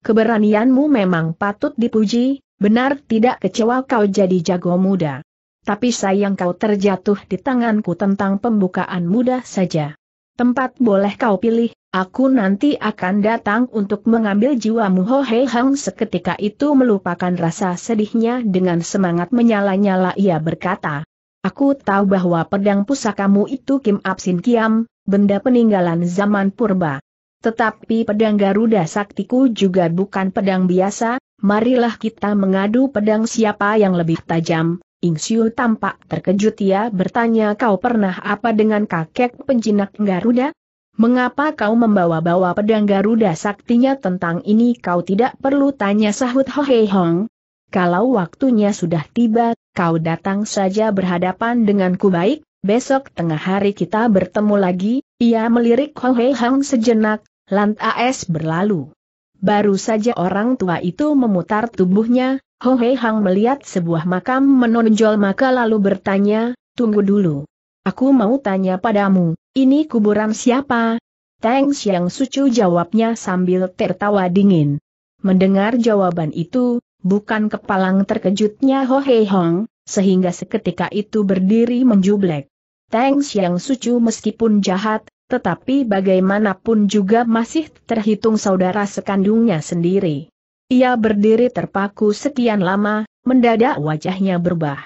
Keberanianmu memang patut dipuji, benar tidak kecewa kau jadi jago muda. Tapi sayang kau terjatuh di tanganku tentang pembukaan muda saja. Tempat boleh kau pilih, Aku nanti akan datang untuk mengambil jiwamu Ho Hei Hang seketika itu melupakan rasa sedihnya dengan semangat menyala-nyala ia berkata. Aku tahu bahwa pedang pusakamu itu Kim Absin Kiam, benda peninggalan zaman purba. Tetapi pedang Garuda Saktiku juga bukan pedang biasa, marilah kita mengadu pedang siapa yang lebih tajam. Ing Siu tampak terkejut ia bertanya kau pernah apa dengan kakek penjinak Garuda? Mengapa kau membawa-bawa pedang Garuda saktinya tentang ini kau tidak perlu tanya sahut Hohei Hong. Kalau waktunya sudah tiba, kau datang saja berhadapan denganku baik, besok tengah hari kita bertemu lagi, ia melirik Hohei Hong sejenak, lantas berlalu. Baru saja orang tua itu memutar tubuhnya, Ho Hei Hang melihat sebuah makam menonjol maka lalu bertanya, tunggu dulu. Aku mau tanya padamu, ini kuburan siapa? Teng Xiang Sucu jawabnya sambil tertawa dingin. Mendengar jawaban itu, bukan kepalang terkejutnya Ho Hei Hong, sehingga seketika itu berdiri menjublek. Teng Xiang Sucu meskipun jahat, tetapi bagaimanapun juga masih terhitung saudara sekandungnya sendiri. Ia berdiri terpaku sekian lama, mendadak wajahnya berubah.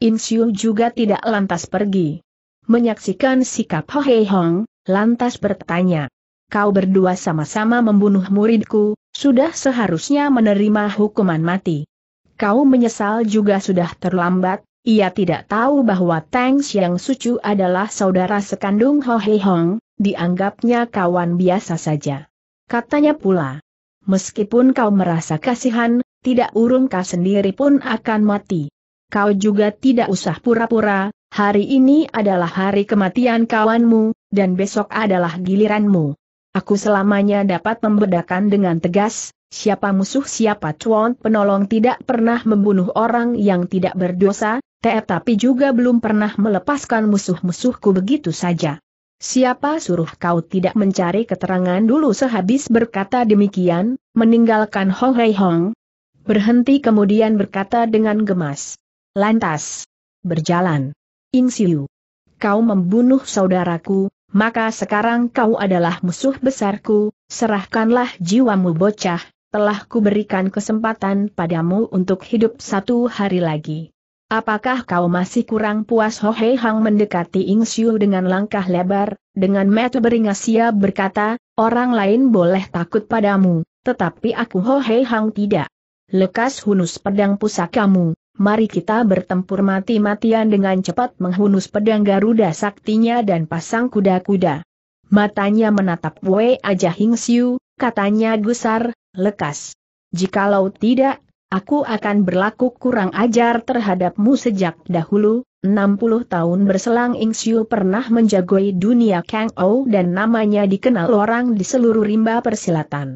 Insyu juga tidak lantas pergi menyaksikan sikap Ho Hei Hong, lantas bertanya. Kau berdua sama-sama membunuh muridku, sudah seharusnya menerima hukuman mati. Kau menyesal juga sudah terlambat, ia tidak tahu bahwa Tang Xiang Sucu adalah saudara sekandung Ho Hei Hong, dianggapnya kawan biasa saja. Katanya pula, meskipun kau merasa kasihan, tidak urung kau sendiri pun akan mati. Kau juga tidak usah pura-pura, hari ini adalah hari kematian kawanmu, dan besok adalah giliranmu. Aku selamanya dapat membedakan dengan tegas, siapa musuh siapa cuan penolong tidak pernah membunuh orang yang tidak berdosa, tetapi juga belum pernah melepaskan musuh-musuhku begitu saja. Siapa suruh kau tidak mencari keterangan dulu sehabis berkata demikian, meninggalkan Hong Hei Hong? Berhenti kemudian berkata dengan gemas. Lantas, berjalan. Siu. Kau membunuh saudaraku, maka sekarang kau adalah musuh besarku, serahkanlah jiwamu bocah, telah kuberikan kesempatan padamu untuk hidup satu hari lagi. Apakah kau masih kurang puas Hohe Hang mendekati Ing Siu dengan langkah lebar, dengan metu beringas ia berkata, orang lain boleh takut padamu, tetapi aku Hohe Hang tidak. Lekas hunus pedang pusakamu, Mari kita bertempur mati-matian dengan cepat menghunus pedang Garuda saktinya dan pasang kuda-kuda. Matanya menatap Wei Aja Hing Siu, katanya gusar, lekas. Jikalau tidak, aku akan berlaku kurang ajar terhadapmu sejak dahulu, 60 tahun berselang Ing Siu pernah menjagoi dunia Kang Ou dan namanya dikenal orang di seluruh rimba persilatan.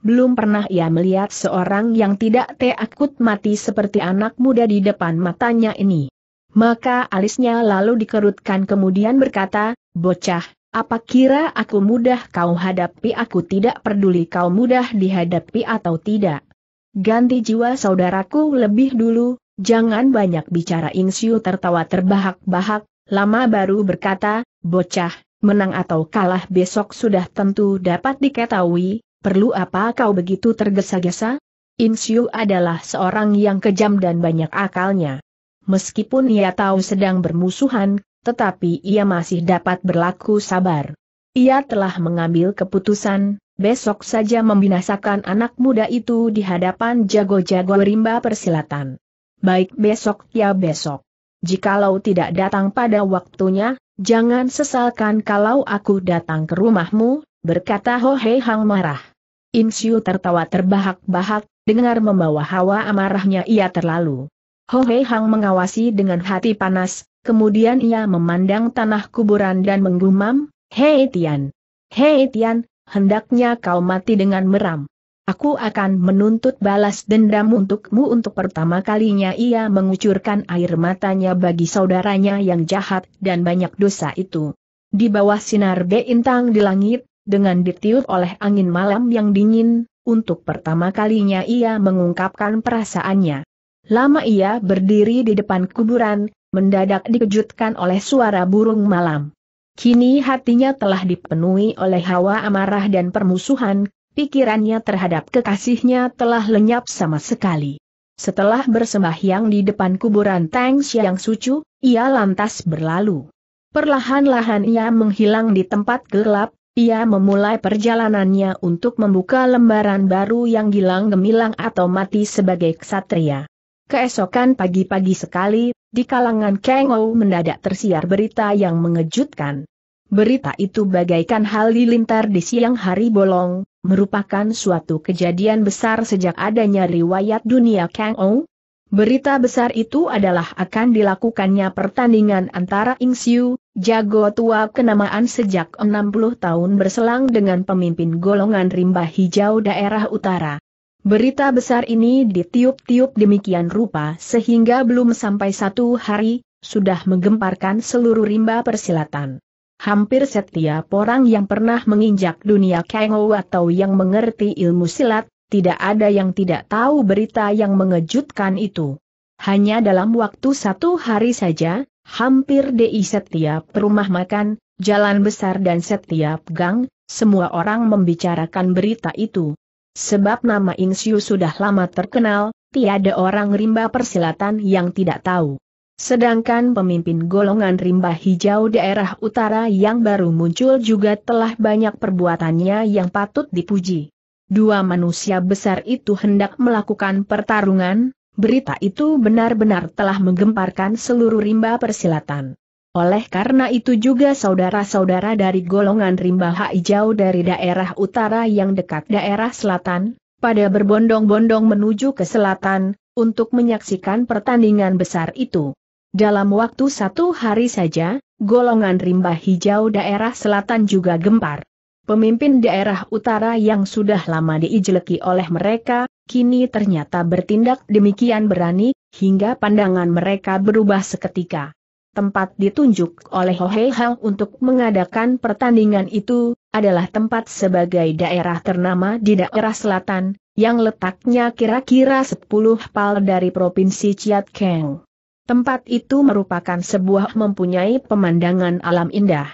Belum pernah ia melihat seorang yang tidak takut mati seperti anak muda di depan matanya ini. Maka alisnya lalu dikerutkan kemudian berkata, Bocah, apa kira aku mudah kau hadapi aku tidak peduli kau mudah dihadapi atau tidak. Ganti jiwa saudaraku lebih dulu, jangan banyak bicara Insyu tertawa terbahak-bahak, lama baru berkata, Bocah, menang atau kalah besok sudah tentu dapat diketahui, Perlu apa kau begitu tergesa-gesa? Insyu adalah seorang yang kejam dan banyak akalnya. Meskipun ia tahu sedang bermusuhan, tetapi ia masih dapat berlaku sabar. Ia telah mengambil keputusan, besok saja membinasakan anak muda itu di hadapan jago-jago rimba persilatan. Baik besok ya besok. Jikalau tidak datang pada waktunya, jangan sesalkan kalau aku datang ke rumahmu, berkata Ho Hei Hang marah. Siu tertawa terbahak-bahak, dengar membawa hawa amarahnya ia terlalu. Ho Hei Hang mengawasi dengan hati panas, kemudian ia memandang tanah kuburan dan menggumam, Hei Tian! Hei Tian, hendaknya kau mati dengan meram. Aku akan menuntut balas dendam untukmu untuk pertama kalinya ia mengucurkan air matanya bagi saudaranya yang jahat dan banyak dosa itu. Di bawah sinar bintang di langit, dengan ditiup oleh angin malam yang dingin, untuk pertama kalinya ia mengungkapkan perasaannya. Lama ia berdiri di depan kuburan, mendadak dikejutkan oleh suara burung malam. Kini hatinya telah dipenuhi oleh hawa amarah dan permusuhan, pikirannya terhadap kekasihnya telah lenyap sama sekali. Setelah bersembahyang di depan kuburan Tang yang suci, ia lantas berlalu. Perlahan-lahan ia menghilang di tempat gelap, ia memulai perjalanannya untuk membuka lembaran baru yang gilang gemilang atau mati sebagai ksatria. Keesokan pagi-pagi sekali, di kalangan Kengou mendadak tersiar berita yang mengejutkan. Berita itu bagaikan hal dilintar di siang hari bolong, merupakan suatu kejadian besar sejak adanya riwayat dunia Kengou. Berita besar itu adalah akan dilakukannya pertandingan antara Siu, Jago tua kenamaan sejak 60 tahun berselang dengan pemimpin golongan rimba hijau daerah utara. Berita besar ini ditiup-tiup demikian rupa sehingga belum sampai satu hari, sudah menggemparkan seluruh rimba persilatan. Hampir setiap orang yang pernah menginjak dunia Kengo atau yang mengerti ilmu silat, tidak ada yang tidak tahu berita yang mengejutkan itu. Hanya dalam waktu satu hari saja, hampir di setiap rumah makan, jalan besar dan setiap gang, semua orang membicarakan berita itu. Sebab nama Insyu sudah lama terkenal, tiada orang rimba persilatan yang tidak tahu. Sedangkan pemimpin golongan rimba hijau daerah utara yang baru muncul juga telah banyak perbuatannya yang patut dipuji. Dua manusia besar itu hendak melakukan pertarungan, Berita itu benar-benar telah menggemparkan seluruh rimba persilatan. Oleh karena itu juga saudara-saudara dari golongan rimba hijau dari daerah utara yang dekat daerah selatan, pada berbondong-bondong menuju ke selatan, untuk menyaksikan pertandingan besar itu. Dalam waktu satu hari saja, golongan rimba hijau daerah selatan juga gempar. Pemimpin daerah utara yang sudah lama diijleki oleh mereka, kini ternyata bertindak demikian berani, hingga pandangan mereka berubah seketika. Tempat ditunjuk oleh Hohei Hang untuk mengadakan pertandingan itu, adalah tempat sebagai daerah ternama di daerah selatan, yang letaknya kira-kira 10 pal dari Provinsi Chiat Keng. Tempat itu merupakan sebuah mempunyai pemandangan alam indah.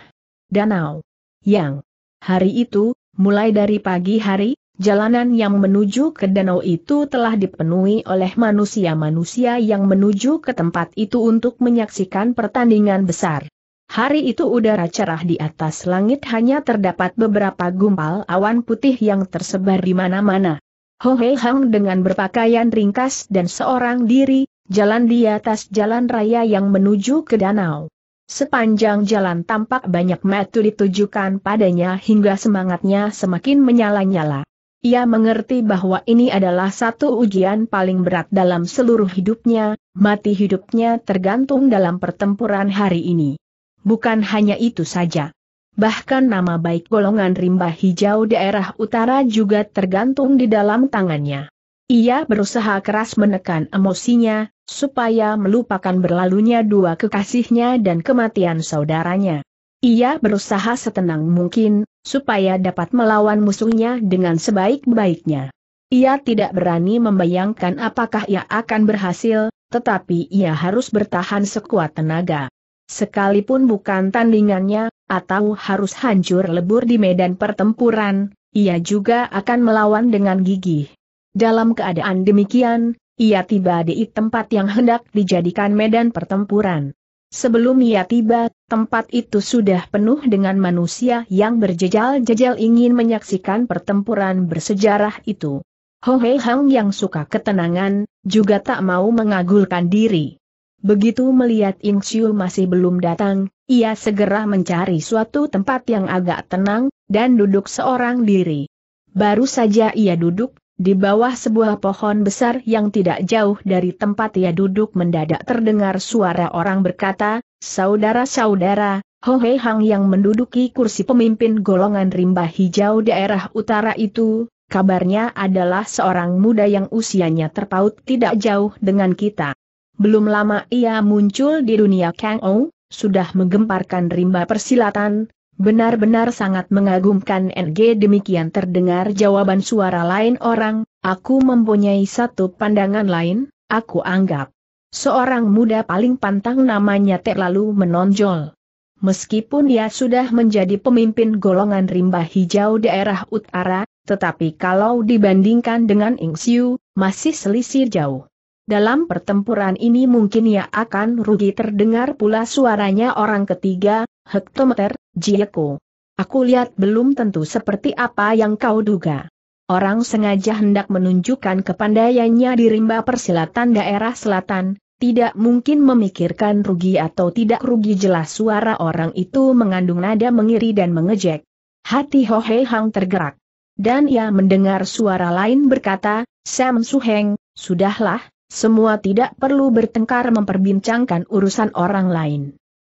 Danau. Yang hari itu, mulai dari pagi hari, Jalanan yang menuju ke danau itu telah dipenuhi oleh manusia-manusia yang menuju ke tempat itu untuk menyaksikan pertandingan besar. Hari itu udara cerah di atas langit hanya terdapat beberapa gumpal awan putih yang tersebar di mana-mana. Ho Hei Hang dengan berpakaian ringkas dan seorang diri, jalan di atas jalan raya yang menuju ke danau. Sepanjang jalan tampak banyak metu ditujukan padanya hingga semangatnya semakin menyala-nyala. Ia mengerti bahwa ini adalah satu ujian paling berat dalam seluruh hidupnya, mati hidupnya tergantung dalam pertempuran hari ini. Bukan hanya itu saja. Bahkan nama baik golongan rimba hijau daerah utara juga tergantung di dalam tangannya. Ia berusaha keras menekan emosinya, supaya melupakan berlalunya dua kekasihnya dan kematian saudaranya. Ia berusaha setenang mungkin, supaya dapat melawan musuhnya dengan sebaik-baiknya. Ia tidak berani membayangkan apakah ia akan berhasil, tetapi ia harus bertahan sekuat tenaga. Sekalipun bukan tandingannya, atau harus hancur lebur di medan pertempuran, ia juga akan melawan dengan gigih. Dalam keadaan demikian, ia tiba di tempat yang hendak dijadikan medan pertempuran. Sebelum ia tiba, tempat itu sudah penuh dengan manusia yang berjejal-jejal ingin menyaksikan pertempuran bersejarah itu. Ho Hei Hang yang suka ketenangan, juga tak mau mengagulkan diri. Begitu melihat Ing Siu masih belum datang, ia segera mencari suatu tempat yang agak tenang, dan duduk seorang diri. Baru saja ia duduk, di bawah sebuah pohon besar yang tidak jauh dari tempat ia duduk mendadak terdengar suara orang berkata, Saudara-saudara, Ho Hei Hang yang menduduki kursi pemimpin golongan rimba hijau daerah utara itu, kabarnya adalah seorang muda yang usianya terpaut tidak jauh dengan kita. Belum lama ia muncul di dunia Kang Ou, sudah menggemparkan rimba persilatan, Benar-benar sangat mengagumkan NG demikian terdengar jawaban suara lain orang, aku mempunyai satu pandangan lain, aku anggap. Seorang muda paling pantang namanya terlalu menonjol. Meskipun dia sudah menjadi pemimpin golongan rimba hijau daerah utara, tetapi kalau dibandingkan dengan Siu, masih selisih jauh. Dalam pertempuran ini mungkin ia akan rugi terdengar pula suaranya orang ketiga, hektometer, Jieko. Aku lihat belum tentu seperti apa yang kau duga. Orang sengaja hendak menunjukkan kepandaiannya di rimba persilatan daerah selatan, tidak mungkin memikirkan rugi atau tidak rugi jelas suara orang itu mengandung nada mengiri dan mengejek. Hati Ho Hang tergerak. Dan ia mendengar suara lain berkata, Sam Suheng, sudahlah, semua tidak perlu bertengkar memperbincangkan urusan orang lain.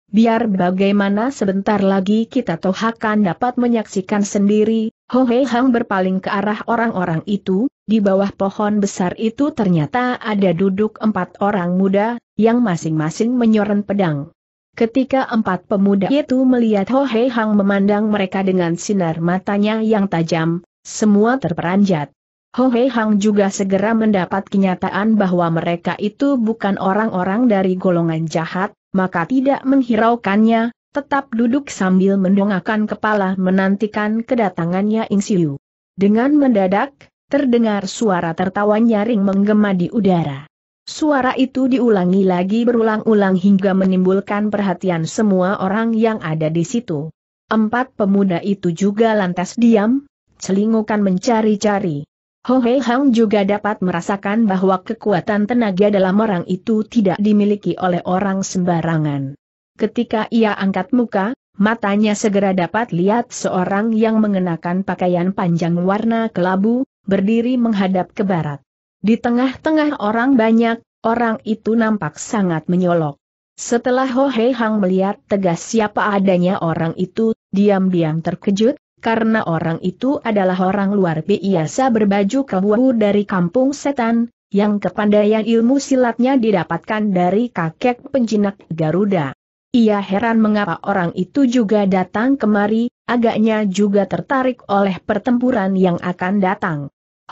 Biar bagaimana sebentar lagi kita toh akan dapat menyaksikan sendiri, Ho Hei Hang berpaling ke arah orang-orang itu, di bawah pohon besar itu ternyata ada duduk empat orang muda, yang masing-masing menyoren pedang. Ketika empat pemuda itu melihat Ho Hei Hang memandang mereka dengan sinar matanya yang tajam, semua terperanjat. Ho Hei Hang juga segera mendapat kenyataan bahwa mereka itu bukan orang-orang dari golongan jahat, maka tidak menghiraukannya, tetap duduk sambil mendongakkan kepala menantikan kedatangannya Insiu. Dengan mendadak, terdengar suara tertawa nyaring menggema di udara. Suara itu diulangi lagi berulang-ulang hingga menimbulkan perhatian semua orang yang ada di situ. Empat pemuda itu juga lantas diam, celingukan mencari-cari. Ho Hei Hang juga dapat merasakan bahwa kekuatan tenaga dalam orang itu tidak dimiliki oleh orang sembarangan. Ketika ia angkat muka, matanya segera dapat lihat seorang yang mengenakan pakaian panjang warna kelabu, berdiri menghadap ke barat. Di tengah-tengah orang banyak, orang itu nampak sangat menyolok. Setelah Ho Hei Hang melihat tegas siapa adanya orang itu, diam-diam terkejut, karena orang itu adalah orang luar biasa berbaju kebuah dari kampung setan, yang kepandaian ilmu silatnya didapatkan dari kakek penjinak Garuda. Ia heran mengapa orang itu juga datang kemari, agaknya juga tertarik oleh pertempuran yang akan datang.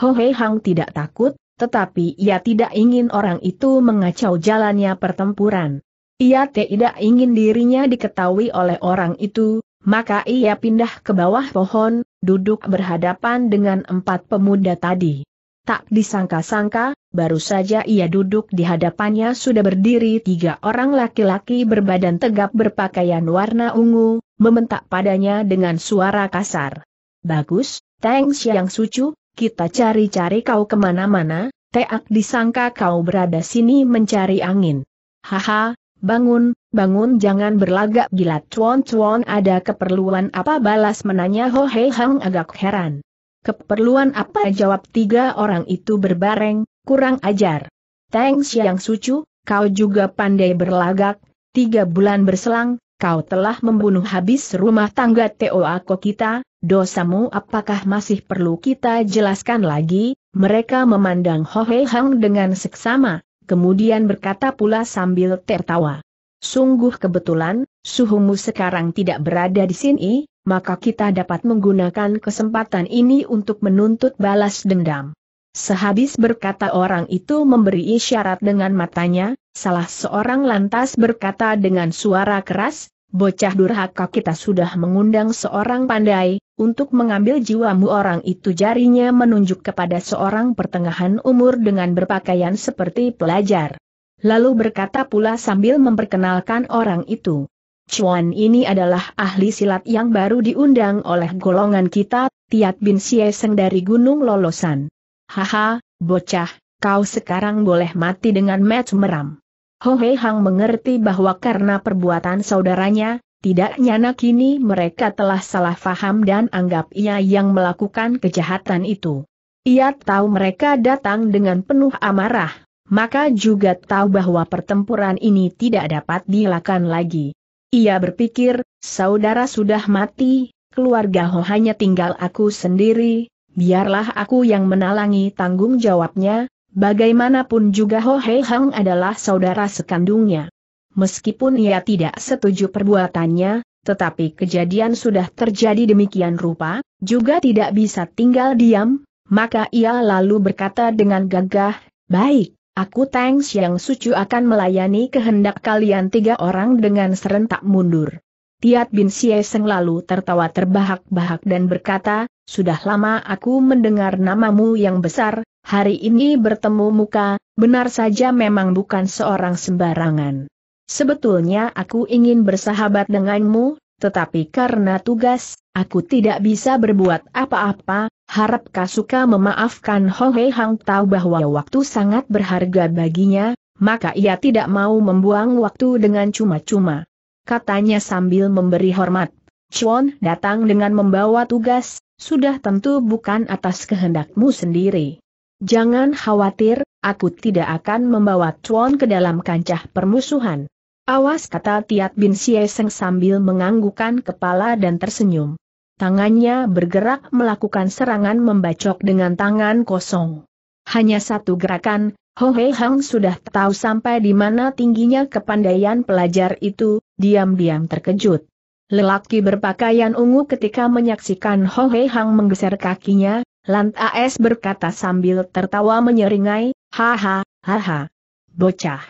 Ho Hei Hang tidak takut, tetapi ia tidak ingin orang itu mengacau jalannya pertempuran. Ia tidak ingin dirinya diketahui oleh orang itu, maka ia pindah ke bawah pohon, duduk berhadapan dengan empat pemuda tadi. Tak disangka-sangka, baru saja ia duduk di hadapannya sudah berdiri tiga orang laki-laki berbadan tegap berpakaian warna ungu, mementak padanya dengan suara kasar. Bagus, Thanks yang Sucu, kita cari-cari kau kemana-mana, Teak disangka kau berada sini mencari angin. Haha, bangun, bangun jangan berlagak gila cuan-cuan ada keperluan apa balas menanya Ho Hei Hang agak heran. Keperluan apa jawab tiga orang itu berbareng, kurang ajar. Thanks yang Sucu, kau juga pandai berlagak, tiga bulan berselang, kau telah membunuh habis rumah tangga Ako kita, dosamu apakah masih perlu kita jelaskan lagi? Mereka memandang Ho Hei Hang dengan seksama, kemudian berkata pula sambil tertawa. Sungguh kebetulan, suhumu sekarang tidak berada di sini, maka kita dapat menggunakan kesempatan ini untuk menuntut balas dendam. Sehabis berkata orang itu memberi isyarat dengan matanya, salah seorang lantas berkata dengan suara keras, bocah durhaka kita sudah mengundang seorang pandai, untuk mengambil jiwamu orang itu jarinya menunjuk kepada seorang pertengahan umur dengan berpakaian seperti pelajar. Lalu berkata pula sambil memperkenalkan orang itu. Chuan ini adalah ahli silat yang baru diundang oleh golongan kita, Tiat Bin Sieseng dari Gunung Lolosan. Haha, bocah, kau sekarang boleh mati dengan match meram. Ho Hei Hang mengerti bahwa karena perbuatan saudaranya, tidak nyana kini mereka telah salah faham dan anggap ia yang melakukan kejahatan itu. Ia tahu mereka datang dengan penuh amarah, maka juga tahu bahwa pertempuran ini tidak dapat dilakukan lagi. Ia berpikir, saudara sudah mati, keluarga Ho hanya tinggal aku sendiri, biarlah aku yang menalangi tanggung jawabnya, Bagaimanapun juga Ho Hei Hang adalah saudara sekandungnya. Meskipun ia tidak setuju perbuatannya, tetapi kejadian sudah terjadi demikian rupa, juga tidak bisa tinggal diam, maka ia lalu berkata dengan gagah, Baik, aku Tang Xiang Sucu akan melayani kehendak kalian tiga orang dengan serentak mundur. Tiat Bin Sieseng lalu tertawa terbahak-bahak dan berkata, Sudah lama aku mendengar namamu yang besar, hari ini bertemu muka, benar saja memang bukan seorang sembarangan. Sebetulnya aku ingin bersahabat denganmu, tetapi karena tugas, aku tidak bisa berbuat apa-apa, harap Kasuka memaafkan Ho Hei Hang tahu bahwa waktu sangat berharga baginya, maka ia tidak mau membuang waktu dengan cuma-cuma. Katanya sambil memberi hormat, Chuan datang dengan membawa tugas, sudah tentu bukan atas kehendakmu sendiri. Jangan khawatir, aku tidak akan membawa Chuan ke dalam kancah permusuhan. Awas kata Tiat Bin Sieseng sambil menganggukkan kepala dan tersenyum. Tangannya bergerak melakukan serangan membacok dengan tangan kosong. Hanya satu gerakan, Ho Hei Hang sudah tahu sampai di mana tingginya kepandaian pelajar itu, diam-diam terkejut. Lelaki berpakaian ungu ketika menyaksikan Ho Hei Hang menggeser kakinya, Lant AS berkata sambil tertawa menyeringai, haha, haha. Bocah.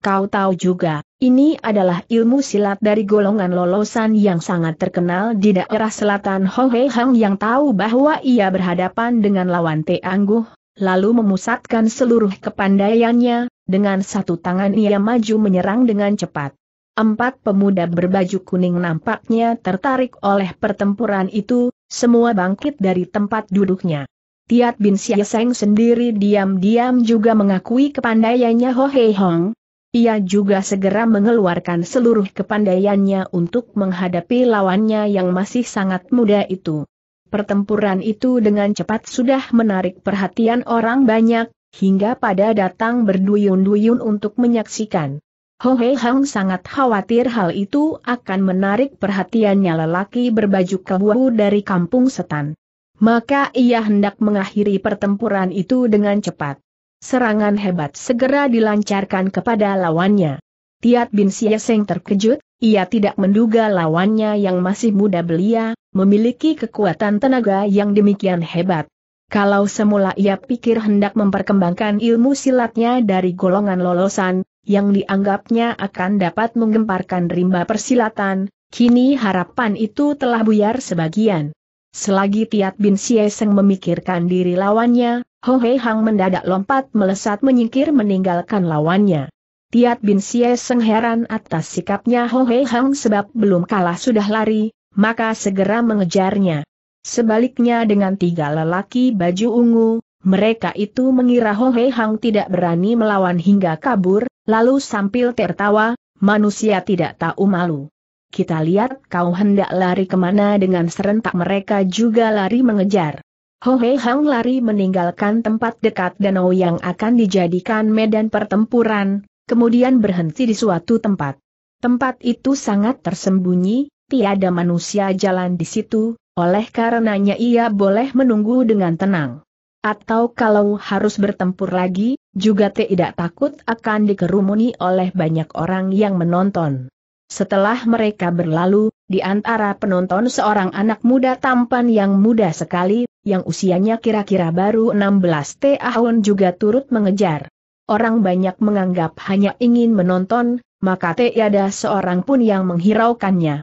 Kau tahu juga, ini adalah ilmu silat dari golongan lolosan yang sangat terkenal di daerah selatan Hohe yang tahu bahwa ia berhadapan dengan lawan Te Angguh, lalu memusatkan seluruh kepandaiannya, dengan satu tangan ia maju menyerang dengan cepat. Empat pemuda berbaju kuning nampaknya tertarik oleh pertempuran itu, semua bangkit dari tempat duduknya. Tiat Bin Siaseng sendiri diam-diam juga mengakui kepandaiannya Ho Hei Hong. Ia juga segera mengeluarkan seluruh kepandaiannya untuk menghadapi lawannya yang masih sangat muda itu. Pertempuran itu dengan cepat sudah menarik perhatian orang banyak, hingga pada datang berduyun-duyun untuk menyaksikan. Ho Hei Hang sangat khawatir hal itu akan menarik perhatiannya lelaki berbaju kebuahu dari kampung setan. Maka ia hendak mengakhiri pertempuran itu dengan cepat. Serangan hebat segera dilancarkan kepada lawannya. Tiat Bin Seng terkejut, ia tidak menduga lawannya yang masih muda belia, memiliki kekuatan tenaga yang demikian hebat. Kalau semula ia pikir hendak memperkembangkan ilmu silatnya dari golongan lolosan, yang dianggapnya akan dapat menggemparkan rimba persilatan, kini harapan itu telah buyar sebagian. Selagi Tiat Bin Sieseng memikirkan diri lawannya, Ho Hei Hang mendadak lompat melesat menyingkir meninggalkan lawannya. Tiat Bin Sieseng heran atas sikapnya Ho Hei Hang sebab belum kalah sudah lari, maka segera mengejarnya. Sebaliknya dengan tiga lelaki baju ungu, mereka itu mengira Ho Hei Hang tidak berani melawan hingga kabur, Lalu sambil tertawa, manusia tidak tahu malu. Kita lihat kau hendak lari kemana dengan serentak mereka juga lari mengejar. Hohe Hang lari meninggalkan tempat dekat danau yang akan dijadikan medan pertempuran, kemudian berhenti di suatu tempat. Tempat itu sangat tersembunyi, tiada manusia jalan di situ, oleh karenanya ia boleh menunggu dengan tenang. Atau kalau harus bertempur lagi, juga tidak takut akan dikerumuni oleh banyak orang yang menonton. Setelah mereka berlalu, di antara penonton seorang anak muda tampan yang muda sekali, yang usianya kira-kira baru 16 tahun juga turut mengejar. Orang banyak menganggap hanya ingin menonton, maka tiada seorang pun yang menghiraukannya.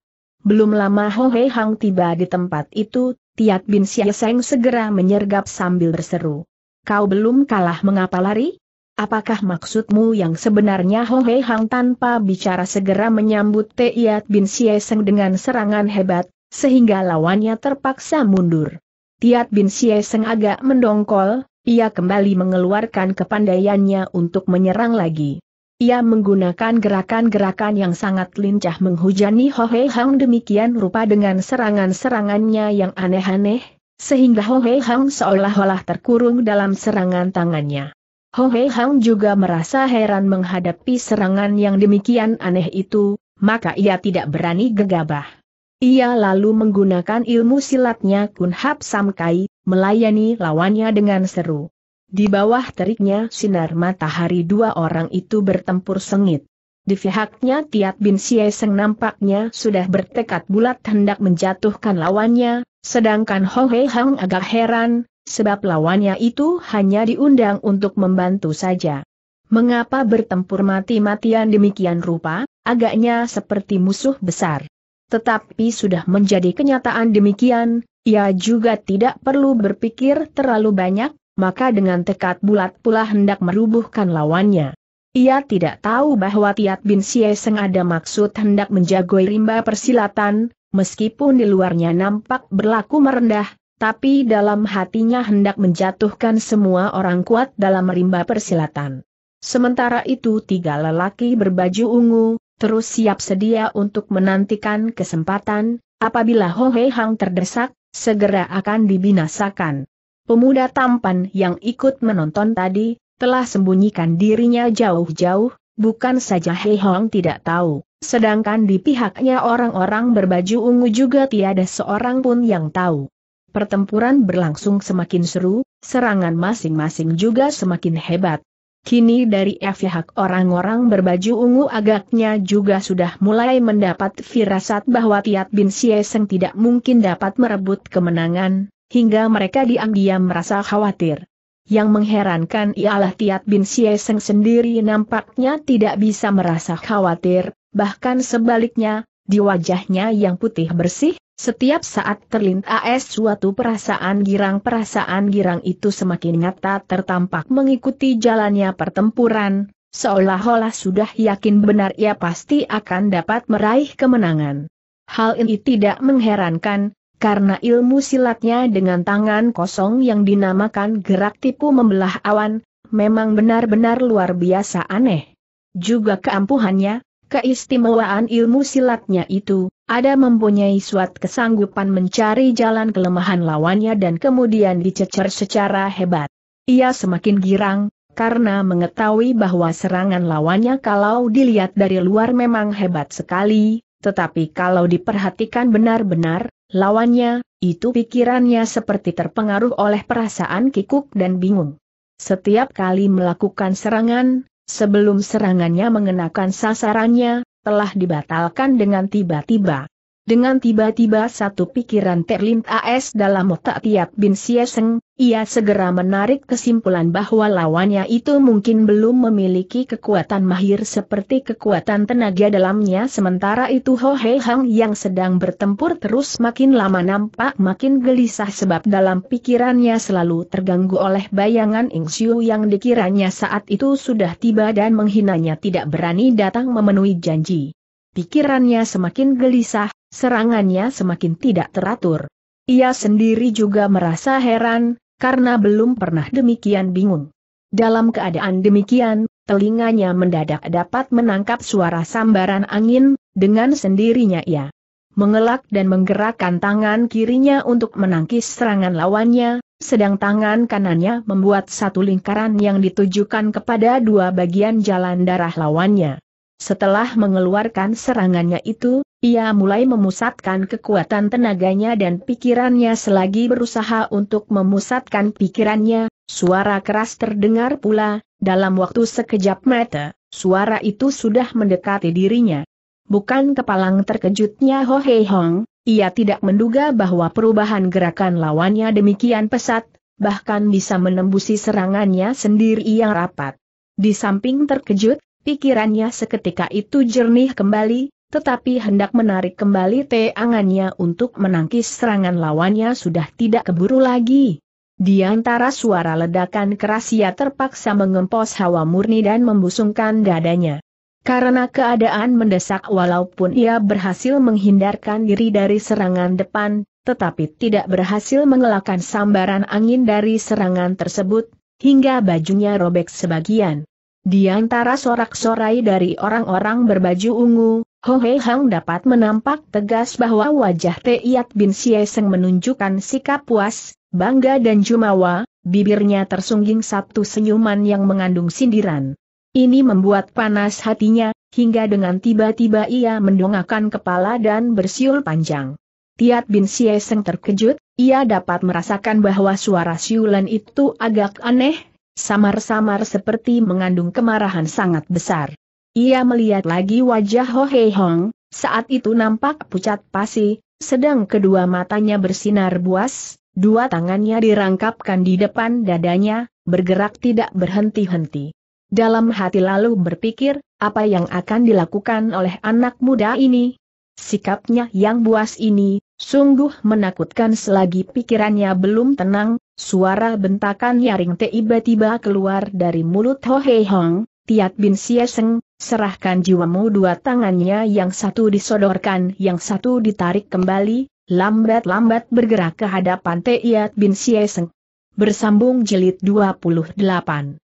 Belum lama Ho Hei Hang tiba di tempat itu, Tiat Bin Seng segera menyergap sambil berseru. Kau belum kalah mengapa lari? Apakah maksudmu yang sebenarnya Ho Hei Hang tanpa bicara segera menyambut Tiat Bin Seng dengan serangan hebat, sehingga lawannya terpaksa mundur. Tiat Bin Seng agak mendongkol, ia kembali mengeluarkan kepandaiannya untuk menyerang lagi. Ia menggunakan gerakan-gerakan yang sangat lincah menghujani Ho Hei Hang demikian rupa dengan serangan-serangannya yang aneh-aneh, sehingga Ho Hei Hang seolah-olah terkurung dalam serangan tangannya. Ho Hei Hang juga merasa heran menghadapi serangan yang demikian aneh itu, maka ia tidak berani gegabah. Ia lalu menggunakan ilmu silatnya Kun Hap Sam Kai, melayani lawannya dengan seru. Di bawah teriknya sinar matahari dua orang itu bertempur sengit. Di pihaknya Tiat Bin Sieseng nampaknya sudah bertekad bulat hendak menjatuhkan lawannya, sedangkan Ho Hei Hang agak heran, sebab lawannya itu hanya diundang untuk membantu saja. Mengapa bertempur mati-matian demikian rupa, agaknya seperti musuh besar. Tetapi sudah menjadi kenyataan demikian, ia juga tidak perlu berpikir terlalu banyak, maka dengan tekad bulat pula hendak merubuhkan lawannya. Ia tidak tahu bahwa Tiat Bin Sieseng ada maksud hendak menjagoi rimba persilatan, meskipun di luarnya nampak berlaku merendah, tapi dalam hatinya hendak menjatuhkan semua orang kuat dalam rimba persilatan. Sementara itu tiga lelaki berbaju ungu, terus siap sedia untuk menantikan kesempatan, apabila Ho Hei Hang terdesak, segera akan dibinasakan. Pemuda tampan yang ikut menonton tadi, telah sembunyikan dirinya jauh-jauh, bukan saja Hei Hong tidak tahu, sedangkan di pihaknya orang-orang berbaju ungu juga tiada seorang pun yang tahu. Pertempuran berlangsung semakin seru, serangan masing-masing juga semakin hebat. Kini dari efihak orang-orang berbaju ungu agaknya juga sudah mulai mendapat firasat bahwa Tiat Bin Sieseng tidak mungkin dapat merebut kemenangan, hingga mereka diam-diam merasa khawatir. Yang mengherankan ialah Tiat Bin Sieseng sendiri nampaknya tidak bisa merasa khawatir, bahkan sebaliknya, di wajahnya yang putih bersih, setiap saat terlintas suatu perasaan girang. Perasaan girang itu semakin nyata tertampak mengikuti jalannya pertempuran, seolah-olah sudah yakin benar ia pasti akan dapat meraih kemenangan. Hal ini tidak mengherankan, karena ilmu silatnya dengan tangan kosong yang dinamakan gerak tipu membelah awan, memang benar-benar luar biasa aneh. Juga keampuhannya, keistimewaan ilmu silatnya itu, ada mempunyai suat kesanggupan mencari jalan kelemahan lawannya dan kemudian dicecer secara hebat. Ia semakin girang, karena mengetahui bahwa serangan lawannya kalau dilihat dari luar memang hebat sekali, tetapi kalau diperhatikan benar-benar, Lawannya, itu pikirannya seperti terpengaruh oleh perasaan kikuk dan bingung. Setiap kali melakukan serangan, sebelum serangannya mengenakan sasarannya, telah dibatalkan dengan tiba-tiba. Dengan tiba-tiba satu pikiran terlintas dalam otak tiap Bin Sieseng, ia segera menarik kesimpulan bahwa lawannya itu mungkin belum memiliki kekuatan mahir seperti kekuatan tenaga dalamnya sementara itu Ho Hei Hang yang sedang bertempur terus makin lama nampak makin gelisah sebab dalam pikirannya selalu terganggu oleh bayangan Ing Siu yang dikiranya saat itu sudah tiba dan menghinanya tidak berani datang memenuhi janji. Pikirannya semakin gelisah, serangannya semakin tidak teratur. Ia sendiri juga merasa heran, karena belum pernah demikian bingung. Dalam keadaan demikian, telinganya mendadak dapat menangkap suara sambaran angin, dengan sendirinya ia mengelak dan menggerakkan tangan kirinya untuk menangkis serangan lawannya, sedang tangan kanannya membuat satu lingkaran yang ditujukan kepada dua bagian jalan darah lawannya. Setelah mengeluarkan serangannya itu, ia mulai memusatkan kekuatan tenaganya dan pikirannya selagi berusaha untuk memusatkan pikirannya, suara keras terdengar pula, dalam waktu sekejap mata, suara itu sudah mendekati dirinya. Bukan kepalang terkejutnya Ho Hei Hong, ia tidak menduga bahwa perubahan gerakan lawannya demikian pesat, bahkan bisa menembusi serangannya sendiri yang rapat. Di samping terkejut, pikirannya seketika itu jernih kembali, tetapi hendak menarik kembali teangannya untuk menangkis serangan lawannya sudah tidak keburu lagi. Di antara suara ledakan keras ia terpaksa mengempos hawa murni dan membusungkan dadanya. Karena keadaan mendesak walaupun ia berhasil menghindarkan diri dari serangan depan, tetapi tidak berhasil mengelakkan sambaran angin dari serangan tersebut, hingga bajunya robek sebagian. Di antara sorak-sorai dari orang-orang berbaju ungu, Ho He Hang dapat menampak tegas bahwa wajah Tiat Bin Seng menunjukkan sikap puas, bangga dan jumawa, bibirnya tersungging satu senyuman yang mengandung sindiran. Ini membuat panas hatinya, hingga dengan tiba-tiba ia mendongakkan kepala dan bersiul panjang. Tiat Bin Seng terkejut, ia dapat merasakan bahwa suara siulan itu agak aneh, samar-samar seperti mengandung kemarahan sangat besar. Ia melihat lagi wajah Ho Hei Hong, saat itu nampak pucat pasi, sedang kedua matanya bersinar buas, dua tangannya dirangkapkan di depan dadanya, bergerak tidak berhenti-henti. Dalam hati lalu berpikir, apa yang akan dilakukan oleh anak muda ini? Sikapnya yang buas ini, sungguh menakutkan selagi pikirannya belum tenang, suara bentakan nyaring tiba-tiba keluar dari mulut Ho Hei Hong, Tiat Bin Sieseng, serahkan jiwamu dua tangannya yang satu disodorkan yang satu ditarik kembali, lambat-lambat bergerak ke hadapan Teiat bin Sieseng. Bersambung jilid 28